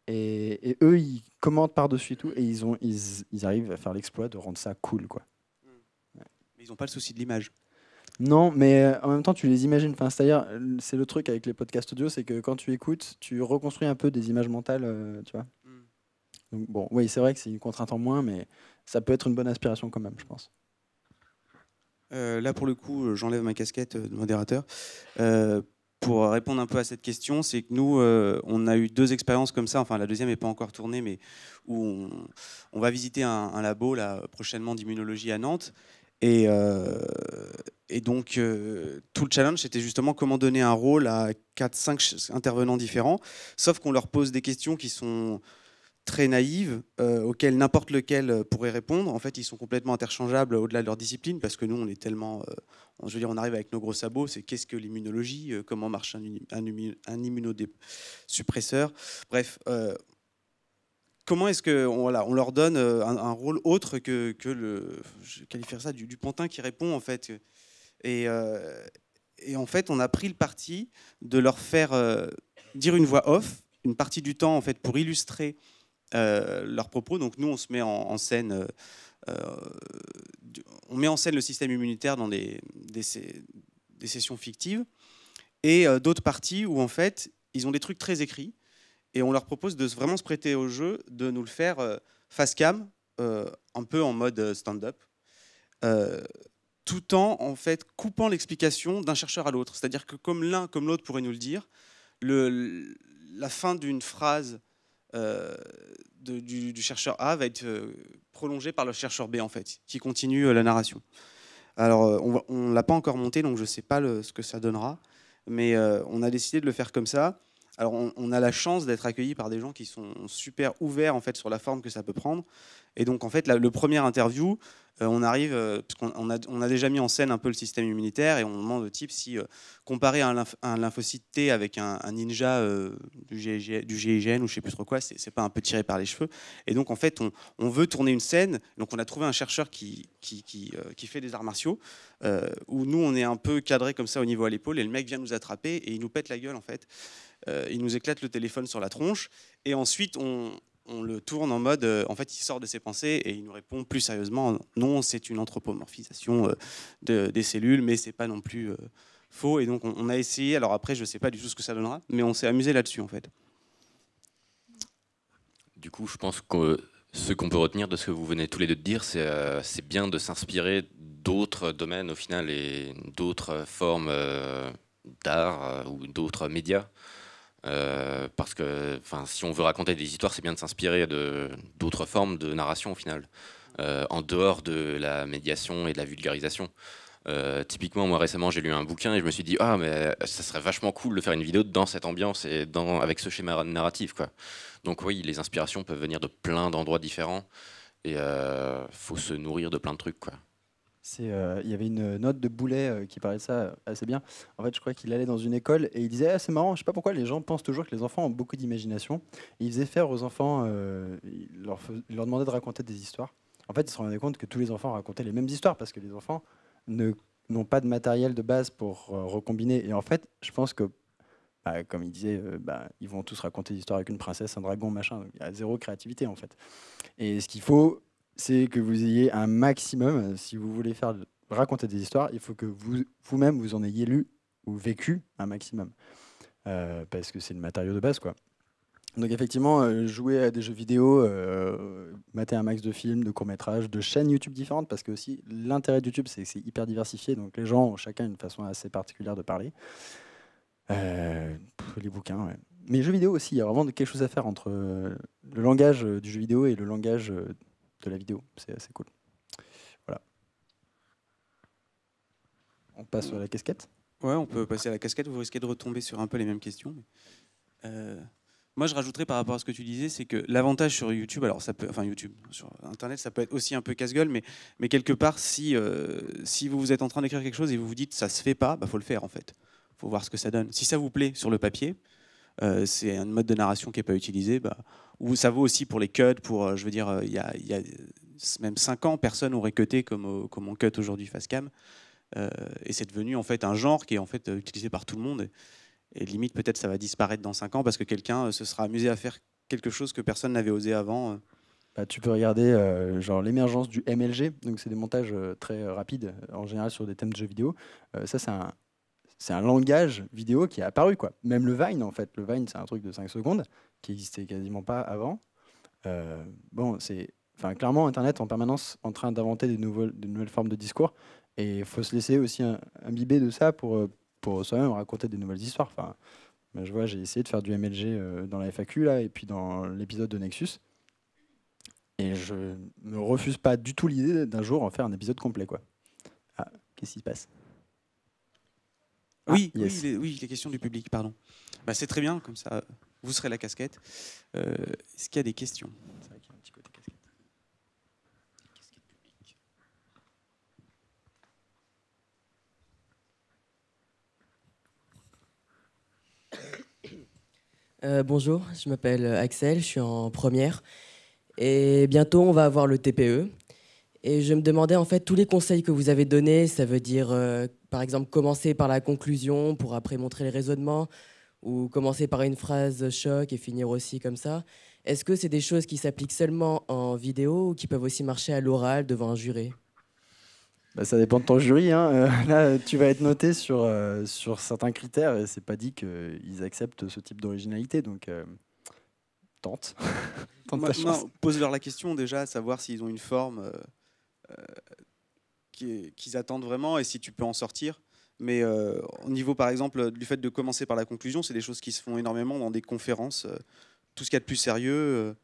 Et, eux, ils commentent par-dessus tout et ils, ont, ils, ils arrivent à faire l'exploit de rendre ça cool. Quoi. Hmm. Mais ils n'ont pas le souci de l'image. Non, mais euh, en même temps, tu les imagines. Enfin, c'est-à-dire, c'est le truc avec les podcasts audio, c'est que quand tu écoutes, tu reconstruis un peu des images mentales, tu vois bon, oui, c'est vrai que c'est une contrainte en moins, mais ça peut être une bonne aspiration quand même, je pense.
Euh, là, pour le coup, euh, j'enlève ma casquette euh, de modérateur. pour répondre un peu à cette question, c'est que nous, on a eu deux expériences comme ça. Enfin, la deuxième n'est pas encore tournée, mais où on, va visiter un, labo prochainement d'immunologie à Nantes. Et, donc, tout le challenge, c'était justement comment donner un rôle à 4-5 intervenants différents, sauf qu'on leur pose des questions qui sont très naïves euh, auxquelles n'importe lequel euh, pourrait répondre. En fait, ils sont complètement interchangeables au-delà de leur discipline parce que nous, on est tellement, euh, je veux dire, on arrive avec nos gros sabots. C'est qu'est-ce que l'immunologie, comment marche un, un, immunosuppresseur. Bref, comment est-ce que voilà, on leur donne un, rôle autre que, que, le, je ça du, du, pantin qui répond en fait. Et, et en fait, on a pris le parti de leur faire dire une voix off une partie du temps en fait pour illustrer euh, leurs propos. Donc nous, on se met en, scène. Euh, euh, on met en scène le système immunitaire dans des, des, sessions fictives et d'autres parties où en fait ils ont des trucs très écrits et on leur propose de vraiment se prêter au jeu, de nous le faire face cam, un peu en mode stand-up, tout en en fait coupant l'explication d'un chercheur à l'autre. C'est-à-dire que comme l'un comme l'autre pourrait nous le dire, le, la fin d'une phrase euh, du, chercheur A va être euh, prolongé par le chercheur B, en fait, qui continue euh, la narration. Alors, on ne l'a pas encore monté, donc je ne sais pas ce que ça donnera, mais on a décidé de le faire comme ça. Alors, on, a la chance d'être accueilli par des gens qui sont super ouverts, en fait, sur la forme que ça peut prendre. Et donc, en fait, le premier interview, euh, on arrive, euh, parce qu'on a, déjà mis en scène un peu le système immunitaire et on demande au type si, euh, comparé à un, lymphocyte T avec un, ninja du, GIGN, ou je sais plus trop quoi, c'est pas un peu tiré par les cheveux. Et donc, en fait, on, veut tourner une scène. Donc, on a trouvé un chercheur qui, fait des arts martiaux, où nous, on est un peu cadré comme ça au niveau à l'épaule et le mec vient nous attraper et il nous pète la gueule, en fait. il nous éclate le téléphone sur la tronche et ensuite, on, on le tourne en mode, euh, en fait, il sort de ses pensées et il nous répond plus sérieusement, non, c'est une anthropomorphisation euh, des cellules, mais c'est pas non plus euh, faux. Et donc, on, a essayé. Alors après, je sais pas du tout ce que ça donnera, mais on s'est amusé là-dessus, en fait.
Du coup, je pense que ce qu'on peut retenir de ce que vous venez tous les deux de dire, c'est bien de s'inspirer d'autres domaines au final et d'autres formes d'art ou d'autres médias euh, parce que si on veut raconter des histoires, c'est bien de s'inspirer d'autres formes de narration au final, euh, en dehors de la médiation et de la vulgarisation. Euh, typiquement, moi récemment, j'ai lu un bouquin et je me suis dit ah mais ça serait vachement cool de faire une vidéo dans cette ambiance et dans, avec ce schéma narratif quoi. Donc oui, les inspirations peuvent venir de plein d'endroits différents et faut se nourrir de plein de trucs quoi.
Euh, il y avait une note de Boulet euh, qui parlait de ça euh, assez bien. En fait, je crois qu'il allait dans une école et il disait ah, c'est marrant, je sais pas pourquoi les gens pensent toujours que les enfants ont beaucoup d'imagination. Il faisait faire aux enfants, il, leur, leur demandait de raconter des histoires. En fait, ils se rendaient compte que tous les enfants racontaient les mêmes histoires parce que les enfants n'ont pas de matériel de base pour recombiner. Et en fait, je pense que bah, comme il disait, bah, ils vont tous raconter des histoires avec une princesse, un dragon, machin. Il y a zéro créativité en fait. Et ce qu'il faut, c'est que vous ayez un maximum, si vous voulez faire raconter des histoires, il faut que vous, vous-même vous en ayez lu ou vécu un maximum. Euh, parce que c'est le matériau de base, quoi. Donc effectivement, euh, jouer à des jeux vidéo, euh, mater un max de films, de courts-métrages, de chaînes YouTube différentes, parce que aussi l'intérêt de YouTube, c'est que c'est hyper diversifié, donc les gens ont chacun une façon assez particulière de parler. les bouquins, ouais. Mais jeux vidéo aussi, il y a vraiment quelque chose à faire entre le langage du jeu vidéo et le langage de la vidéo. C'est assez cool. Voilà. On passe à la casquette
Ouais, on peut passer à la casquette. Vous risquez de retomber sur un peu les mêmes questions. Euh, moi, je rajouterais par rapport à ce que tu disais, c'est que l'avantage sur YouTube, alors ça peut, enfin YouTube, sur Internet, ça peut être aussi un peu casse-gueule, mais, quelque part, si, euh, si vous, vous êtes en train d'écrire quelque chose et vous vous dites ça se fait pas, bah faut le faire en fait. Faut voir ce que ça donne. Si ça vous plaît sur le papier, euh, c'est un mode de narration qui n'est pas utilisé. Bah, ou ça vaut aussi pour les cuts, pour, euh, je veux dire, euh, il y, a, même 5 ans, personne n'aurait cuté comme, comme on cut aujourd'hui face cam. et c'est devenu en fait un genre qui est en fait utilisé par tout le monde. Et, limite, peut-être ça va disparaître dans 5 ans parce que quelqu'un se sera amusé à faire quelque chose que personne n'avait osé avant.
Bah, tu peux regarder genre l'émergence du MLG, donc c'est des montages très rapides en général sur des thèmes de jeux vidéo. ça c'est un, c'est un langage vidéo qui est apparu. Quoi. Même le Vine, en fait. Le Vine, c'est un truc de 5 secondes qui existait quasiment pas avant. Euh, bon, c'est. Enfin, clairement, Internet en permanence en train d'inventer des, nouvelles formes de discours. Et il faut se laisser aussi imbiber de ça pour, euh, pour soi-même raconter des nouvelles histoires. Enfin, je vois, j'ai essayé de faire du MLG euh, dans la FAQ, là, et puis dans l'épisode de Nexus. Et je ne refuse pas du tout l'idée d'un jour en faire un épisode complet, quoi. Ah, qu'est-ce qui se passe ah, oui, oui,
les, questions du public, pardon. Bah, c'est très bien, comme ça, euh, vous serez la casquette. Euh, est-ce qu'il y a des questions
bonjour, je m'appelle Axel, je suis en première et bientôt on va avoir le TPE. Et je me demandais en fait tous les conseils que vous avez donnés, ça veut dire euh, par exemple commencer par la conclusion pour après montrer les raisonnements, ou commencer par une phrase choc et finir aussi comme ça. Est-ce que c'est des choses qui s'appliquent seulement en vidéo ou qui peuvent aussi marcher à l'oral devant un jury
bah, ça dépend de ton jury. Hein. Euh, là, tu vas être noté sur, euh, sur certains critères et c'est pas dit qu'ils acceptent ce type d'originalité. Donc, tente. Maintenant,
pose-leur la question déjà, à savoir s'ils ont une forme euh, qu'ils attendent vraiment et si tu peux en sortir. Mais euh, au niveau, par exemple, du fait de commencer par la conclusion, c'est des choses qui se font énormément dans des conférences, euh, tout ce qu'il y a de plus sérieux.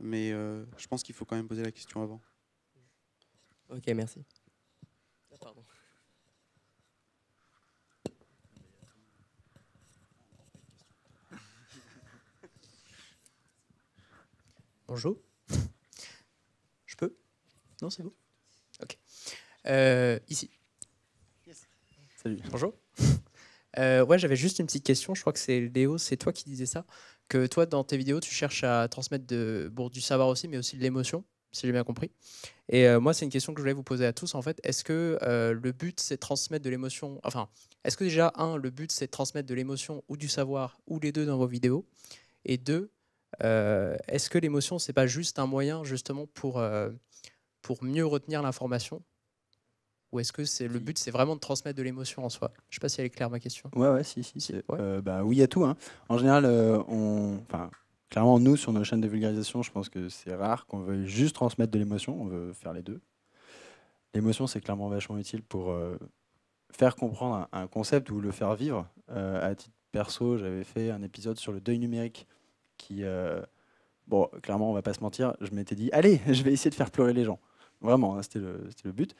mais je pense qu'il faut quand même poser la question avant. Ok, merci.
Ah, Bonjour. Je peux Non, c'est vous. Euh, ici. Salut. Bonjour. Euh, ouais, j'avais juste une petite question. Je crois que c'est Léo, c'est toi qui disais ça. Que toi, dans tes vidéos, tu cherches à transmettre du savoir aussi, mais aussi de l'émotion, si j'ai bien compris. Et euh, moi, c'est une question que je voulais vous poser à tous. En fait, est-ce que le but, c'est de transmettre de l'émotion Enfin, est-ce que déjà, un, le but, c'est de transmettre de l'émotion ou du savoir, ou les deux dans vos vidéos Et deux, est-ce que l'émotion, c'est pas juste un moyen, justement, pour, pour mieux retenir l'information ou est-ce que c'est le but, c'est vraiment de transmettre de l'émotion en soi Je ne sais pas si elle est claire ma question.
Ouais, ouais, si, si. Euh, bah, oui, tout. Hein. En général, euh, clairement, nous sur nos chaînes de vulgarisation, je pense que c'est rare qu'on veuille juste transmettre de l'émotion. On veut faire les deux. L'émotion, c'est clairement vachement utile pour euh, faire comprendre un, concept ou le faire vivre. à titre perso, j'avais fait un épisode sur le deuil numérique qui, bon, clairement, on ne va pas se mentir, je m'étais dit, allez, je vais essayer de faire pleurer les gens. Vraiment, hein, c'était le, le but.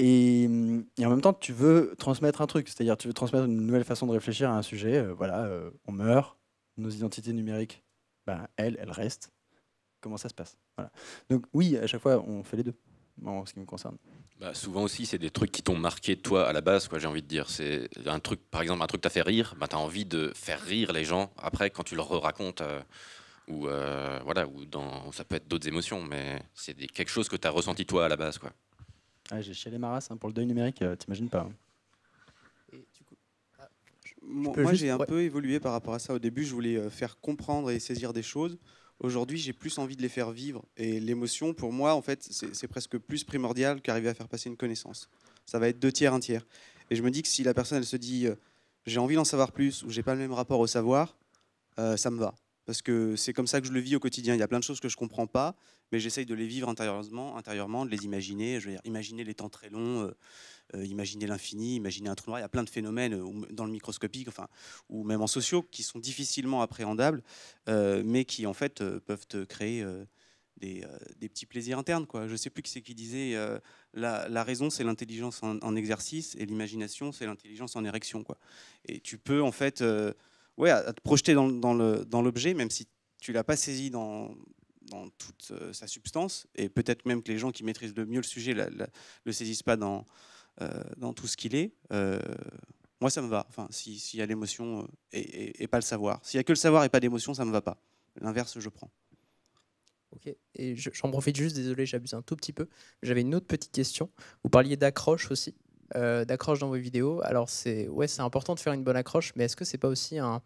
Hum, et, en même temps, tu veux transmettre un truc, c'est-à-dire tu veux transmettre une nouvelle façon de réfléchir à un sujet. Euh, voilà, euh, on meurt, nos identités numériques, bah, elles, elles restent. Comment ça se passe Donc oui, à chaque fois, on fait les deux, en ce qui me concerne.
Bah, souvent aussi, c'est des trucs qui t'ont marqué toi à la base, quoi. J'ai envie de dire, c'est un truc, par exemple, un truc t'a fait rire, bah, t'as envie de faire rire les gens après quand tu leur racontes. Euh, ou voilà, ou dans, ça peut être d'autres émotions, mais c'est quelque chose que t'as ressenti toi à la base, quoi.
J'ai chialé les race hein, pour le deuil numérique, euh, t'imagines pas. Hein.
Ah, moi,
j'ai un peu évolué par rapport à ça. Au début,
je voulais euh, faire comprendre et saisir des choses. Aujourd'hui, j'ai plus envie de les faire vivre. Et l'émotion, pour moi, en fait, c'est presque plus primordial qu'arriver à faire passer une connaissance. Ça va être deux tiers, un tiers. Et je me dis que si la personne, elle se dit euh, j'ai envie d'en savoir plus ou j'ai pas le même rapport au savoir, ça me va. Parce que c'est comme ça que je le vis au quotidien. Il y a plein de choses que je comprends pas mais j'essaye de les vivre intérieurement, intérieurement, de les imaginer. Je imaginer les temps très longs, euh, euh, imaginer l'infini, imaginer un trou noir. Il y a plein de phénomènes euh, dans le microscopique, enfin, ou même en sociaux, qui sont difficilement appréhendables, mais qui en fait peuvent te créer des, petits plaisirs internes. Quoi. Je ne sais plus qui c'est qui disait la, raison, c'est l'intelligence en, exercice, et l'imagination, c'est l'intelligence en érection. Quoi. Et tu peux en fait, ouais, te projeter dans, dans l'objet, même si tu l'as pas saisi dans, dans toute euh, sa substance, et peut-être même que les gens qui maîtrisent le mieux le sujet ne le saisissent pas dans, euh, dans tout ce qu'il est. Euh, moi, ça me va. Enfin, s'il y a l'émotion et, pas le savoir. S'il n'y a que le savoir et pas d'émotion, ça me va pas. L'inverse, je prends.
Ok, et j'en profite juste, désolé, j'abuse un tout petit peu. J'avais une autre petite question. Vous parliez d'accroche aussi, d'accroche dans vos vidéos. Alors, c'est ouais, important de faire une bonne accroche, mais est-ce que c'est pas aussi un,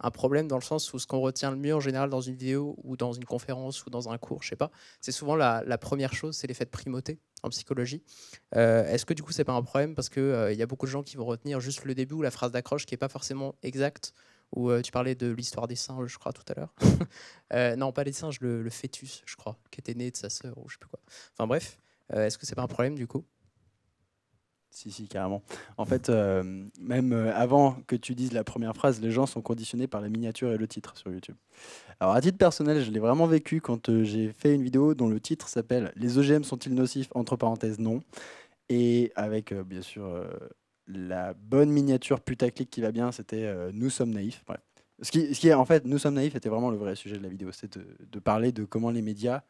un problème dans le sens où ce qu'on retient le mieux en général dans une vidéo ou dans une conférence ou dans un cours, je sais pas, c'est souvent la, première chose, c'est l'effet de primauté en psychologie. Euh, est-ce que du coup c'est pas un problème parce que euh, il y a beaucoup de gens qui vont retenir juste le début ou la phrase d'accroche qui est pas forcément exacte ou euh, tu parlais de l'histoire des singes, je crois, tout à l'heure. non, pas les singes, le, fœtus, je crois, qui était né de sa sœur ou je sais plus quoi. Enfin bref, Est-ce que c'est pas un problème du coup si, si, carrément.
En fait, euh, même euh, avant que tu dises la première phrase, les gens sont conditionnés par la miniature et le titre sur YouTube. Alors, à titre personnel, je l'ai vraiment vécu quand euh, j'ai fait une vidéo dont le titre s'appelle Les OGM sont-ils nocifs Entre parenthèses, non. Et avec, bien sûr, la bonne miniature putaclic qui va bien, c'était Nous sommes naïfs. Ce, qui, est, en fait, Nous sommes naïfs était vraiment le vrai sujet de la vidéo. C'est de, de, parler de comment les médias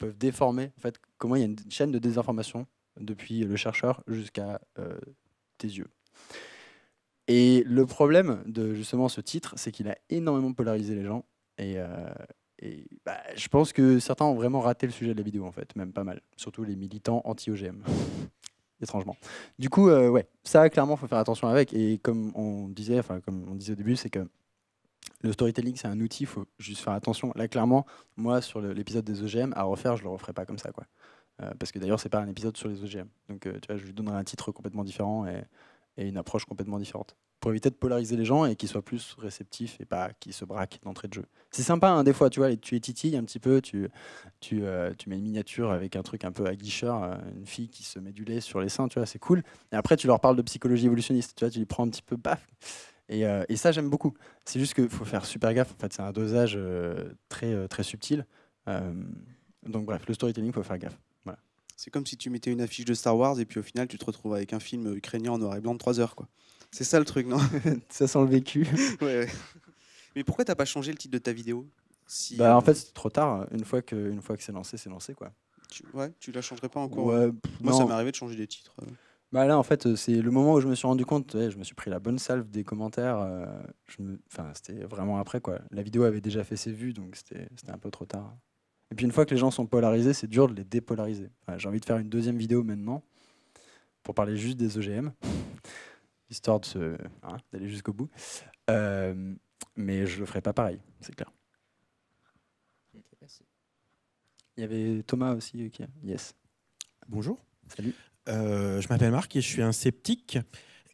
peuvent déformer, en fait, comment il y a une chaîne de désinformation depuis le chercheur jusqu'à euh, tes yeux. Et le problème de justement ce titre, c'est qu'il a énormément polarisé les gens. Et, euh, bah, je pense que certains ont vraiment raté le sujet de la vidéo, en fait, même pas mal. Surtout les militants anti-OGM, étrangement. Du coup, euh, ouais, ça, clairement, il faut faire attention avec. Et comme on disait, enfin, comme on disait au début, c'est que le storytelling, c'est un outil, il faut juste faire attention. Là, clairement, moi, sur l'épisode des OGM, à refaire, je le referai pas comme ça, quoi. Euh, parce que d'ailleurs, c'est pas un épisode sur les OGM. Donc, euh, tu vois, je lui donnerai un titre complètement différent et, une approche complètement différente pour éviter de polariser les gens et qu'ils soient plus réceptifs et pas qu'ils se braquent d'entrée de jeu. C'est sympa, hein, des fois, tu vois, tu es un petit peu, tu, tu, euh, tu, mets une miniature avec un truc un peu aguicheur, une fille qui se met du lait sur les seins, tu vois, c'est cool. Et après, tu leur parles de psychologie évolutionniste, tu vois, tu les prends un petit peu, paf. Et, et ça, j'aime beaucoup. C'est juste qu'il faut faire super gaffe, en fait, c'est un dosage très, très subtil. donc bref, le storytelling, il faut faire gaffe.
C'est comme si tu mettais une affiche de Star Wars et puis au final, tu te retrouves avec un film ukrainien en noir et blanc de 3 heures. quoi. C'est ça le truc, non Ça sent le vécu. Mais pourquoi t'as pas changé le titre de ta vidéo si bah, En euh, fait,
c'est trop tard. Une fois que, une fois que c'est lancé, c'est lancé. quoi.
Tu, ouais, tu la changerais pas encore Moi, ça m'est arrivé de changer des titres. Euh.
Bah là, en fait, euh, c'est le moment où je me suis rendu compte. je me suis pris la bonne salve des commentaires. je Enfin, c'était vraiment après, quoi. La vidéo avait déjà fait ses vues, donc c'était un peu trop tard. Et puis une fois que les gens sont polarisés, c'est dur de les dépolariser. J'ai envie de faire une deuxième vidéo maintenant pour parler juste des OGM, histoire hein, d'aller jusqu'au bout. Euh, mais je ne le ferai pas pareil, c'est clair. Il y avait Thomas aussi. Euh, qui a... Yes. Bonjour. Salut. Euh, je m'appelle Marc et je suis un sceptique.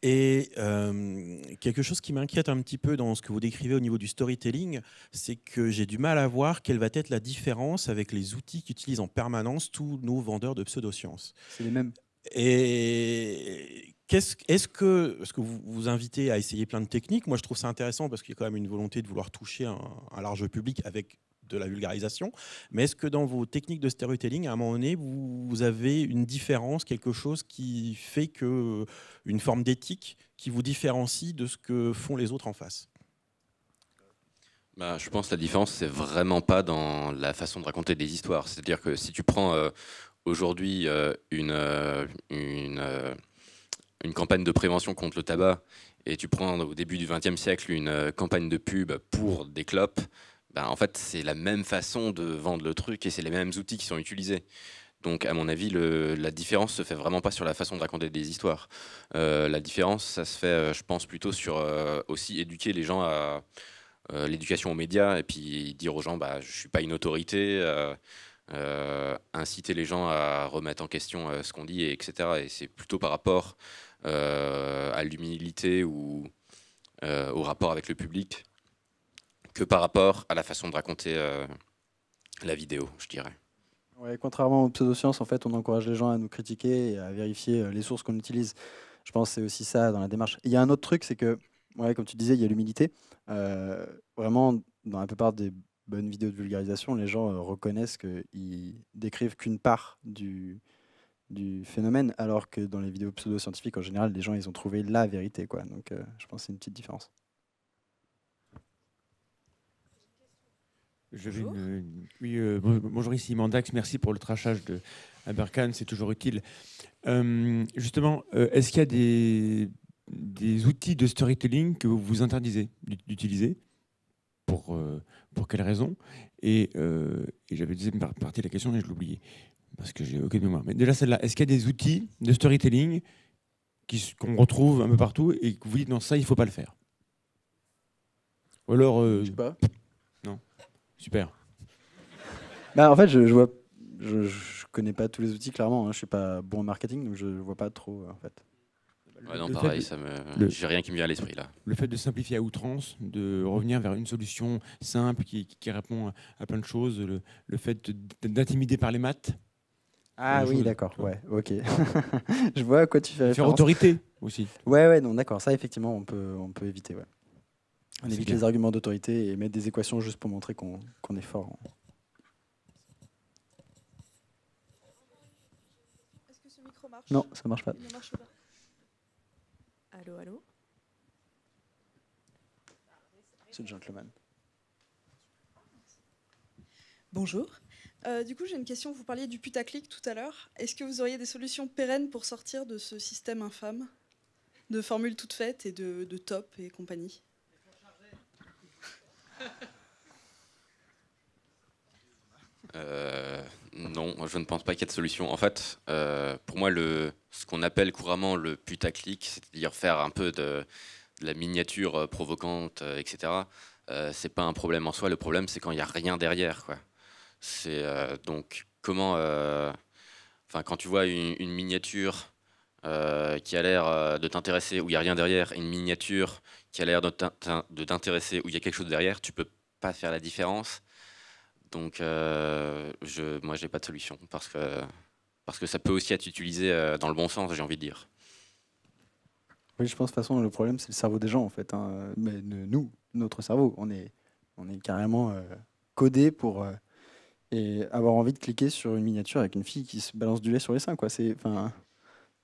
Et euh, quelque chose qui m'inquiète un petit peu dans ce que vous décrivez au niveau du storytelling, c'est que j'ai du mal à voir quelle va être la différence avec les outils qu'utilisent en permanence tous nos vendeurs de pseudosciences. C'est les mêmes. Et est-ce est que, que vous vous invitez à essayer plein de techniques, moi je trouve ça intéressant parce qu'il y a quand même une volonté de vouloir toucher un large public avec de la vulgarisation, mais est-ce que dans vos techniques de storytelling, à un moment donné, vous, avez une différence, quelque chose qui fait que euh, une forme d'éthique qui vous différencie de ce que font les autres en face
bah, je pense que la différence, c'est vraiment pas dans la façon de raconter des histoires. C'est-à-dire que si tu prends euh, aujourd'hui euh, une, une, une, campagne de prévention contre le tabac et tu prends au début du XXe siècle une campagne de pub pour des clopes, bah, en fait, c'est la même façon de vendre le truc et c'est les mêmes outils qui sont utilisés. Donc, à mon avis, la différence se fait vraiment pas sur la façon de raconter des histoires. Euh, la différence, ça se fait, euh, je pense, plutôt sur euh, aussi éduquer les gens à l'éducation aux médias et puis dire aux gens, bah, je ne suis pas une autorité. inciter les gens à remettre en question ce qu'on dit, etc. Et c'est plutôt par rapport à l'humilité ou au rapport avec le public que par rapport à la façon de raconter euh, la vidéo, je dirais.
Ouais, contrairement aux pseudosciences, en fait, on encourage les gens à nous critiquer et à vérifier euh, les sources qu'on utilise. Je pense que c'est aussi ça dans la démarche. Il y a un autre truc, c'est que, ouais, comme tu disais, il y a l'humilité. Euh, vraiment, dans la plupart des bonnes vidéos de vulgarisation, les gens reconnaissent qu'ils décrivent qu'une part du, du phénomène, alors que dans les vidéos pseudo-scientifiques, en général, les gens, ils ont trouvé la vérité. Quoi. Donc, je pense que c'est une petite différence.
Bonjour. Euh, bonjour, ici Mandax. Merci pour le trachage de Aberkan, c'est toujours utile. Euh, justement, euh, est-ce qu'il y a des, outils de storytelling que vous vous interdisez d'utiliser pour, pour quelles raisons Et, et j'avais deuxième partie de la question et je l'oubliais parce que j'ai aucune mémoire. Mais déjà celle-là, est-ce qu'il y a des outils de storytelling qu'on retrouve un peu partout et que vous dites non, ça, il ne faut pas le faire Ou alors. je sais pas. Super. Bah, en fait, je, ne vois, je,
connais pas tous les outils clairement. Je hein. Je suis pas bon en marketing, donc je vois pas trop euh, en fait.
non, pareil, ça me... j'ai rien qui me vient à l'esprit là. Le fait de simplifier à outrance, de revenir vers une solution simple qui, répond à, plein de choses, le, fait d'intimider par les maths.
Ah oui, d'accord, ouais, ok. je vois à quoi tu fais référence. Faire autorité aussi. Ouais, ouais, non, d'accord, ça effectivement on peut, on peut éviter, on évite les arguments d'autorité et mettre des équations juste pour montrer qu'on est fort.
Est-ce que ce micro marche Non, ça marche ne marche pas. Allô, allô C'est gentleman. Bonjour. Euh, du coup, j'ai une question. Vous parliez du putaclic tout à l'heure. Est-ce que vous auriez des solutions pérennes pour sortir de ce système infâme de formules toutes faites et de top et compagnie
euh, non, je ne pense pas qu'il y ait de solution. En fait, euh, pour moi, ce qu'on appelle couramment le putaclic, c'est-à-dire faire un peu de, la miniature euh, provocante, etc., euh, c'est pas un problème en soi. Le problème, c'est quand il n'y a rien derrière. Quoi. C'est, donc, comment. Enfin, quand tu vois une, miniature. qui a l'air de t'intéresser, où il n'y a rien derrière, une miniature qui a l'air de t'intéresser, où il y a quelque chose derrière, tu peux pas faire la différence. Donc, euh, je, moi, j'ai pas de solution parce que, parce que ça peut aussi être utilisé euh, dans le bon sens, j'ai envie de dire.
Oui, je pense de façon, le problème, c'est le cerveau des gens, en fait. Hein. Mais nous, notre cerveau, on est, on est carrément euh, codé pour euh, et avoir envie de cliquer sur une miniature avec une fille qui se balance du lait sur les seins, quoi. C'est, enfin,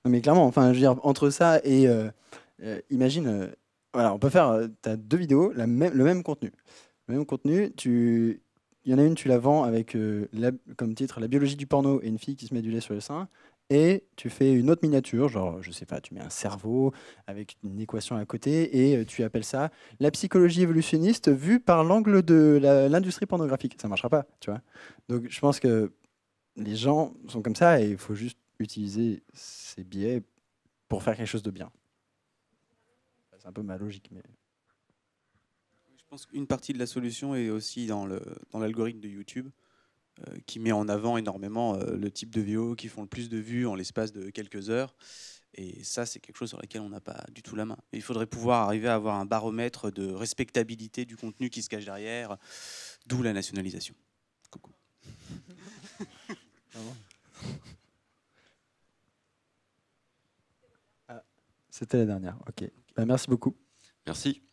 mais clairement, enfin, je veux dire, entre ça et imagine voilà, on peut faire. Euh, tu as deux vidéos, la même, le même contenu. Le même contenu, Il y en a une, tu la vends avec euh, comme titre La biologie du porno et une fille qui se met du lait sur le sein et tu fais une autre miniature, genre, je sais pas, tu mets un cerveau avec une équation à côté, et euh, tu appelles ça la psychologie évolutionniste vue par l'angle de l'industrie pornographique. Ça marchera pas, tu vois. Donc je pense que les gens sont comme ça, et il faut juste utiliser ces biais pour faire quelque chose de bien c'est un peu ma logique. Mais...
Je pense qu'une partie de la solution est aussi dans l'algorithme dans de YouTube, euh, qui met en avant énormément euh, le type de vidéos qui font le plus de vues en l'espace de quelques heures. Et ça, c'est quelque chose sur lequel on n'a pas du tout la main. il faudrait pouvoir arriver à avoir un baromètre de respectabilité du contenu qui se cache derrière, d'où la nationalisation. Coucou.
Ah, c'était la
dernière, ok. Euh, merci beaucoup. Merci.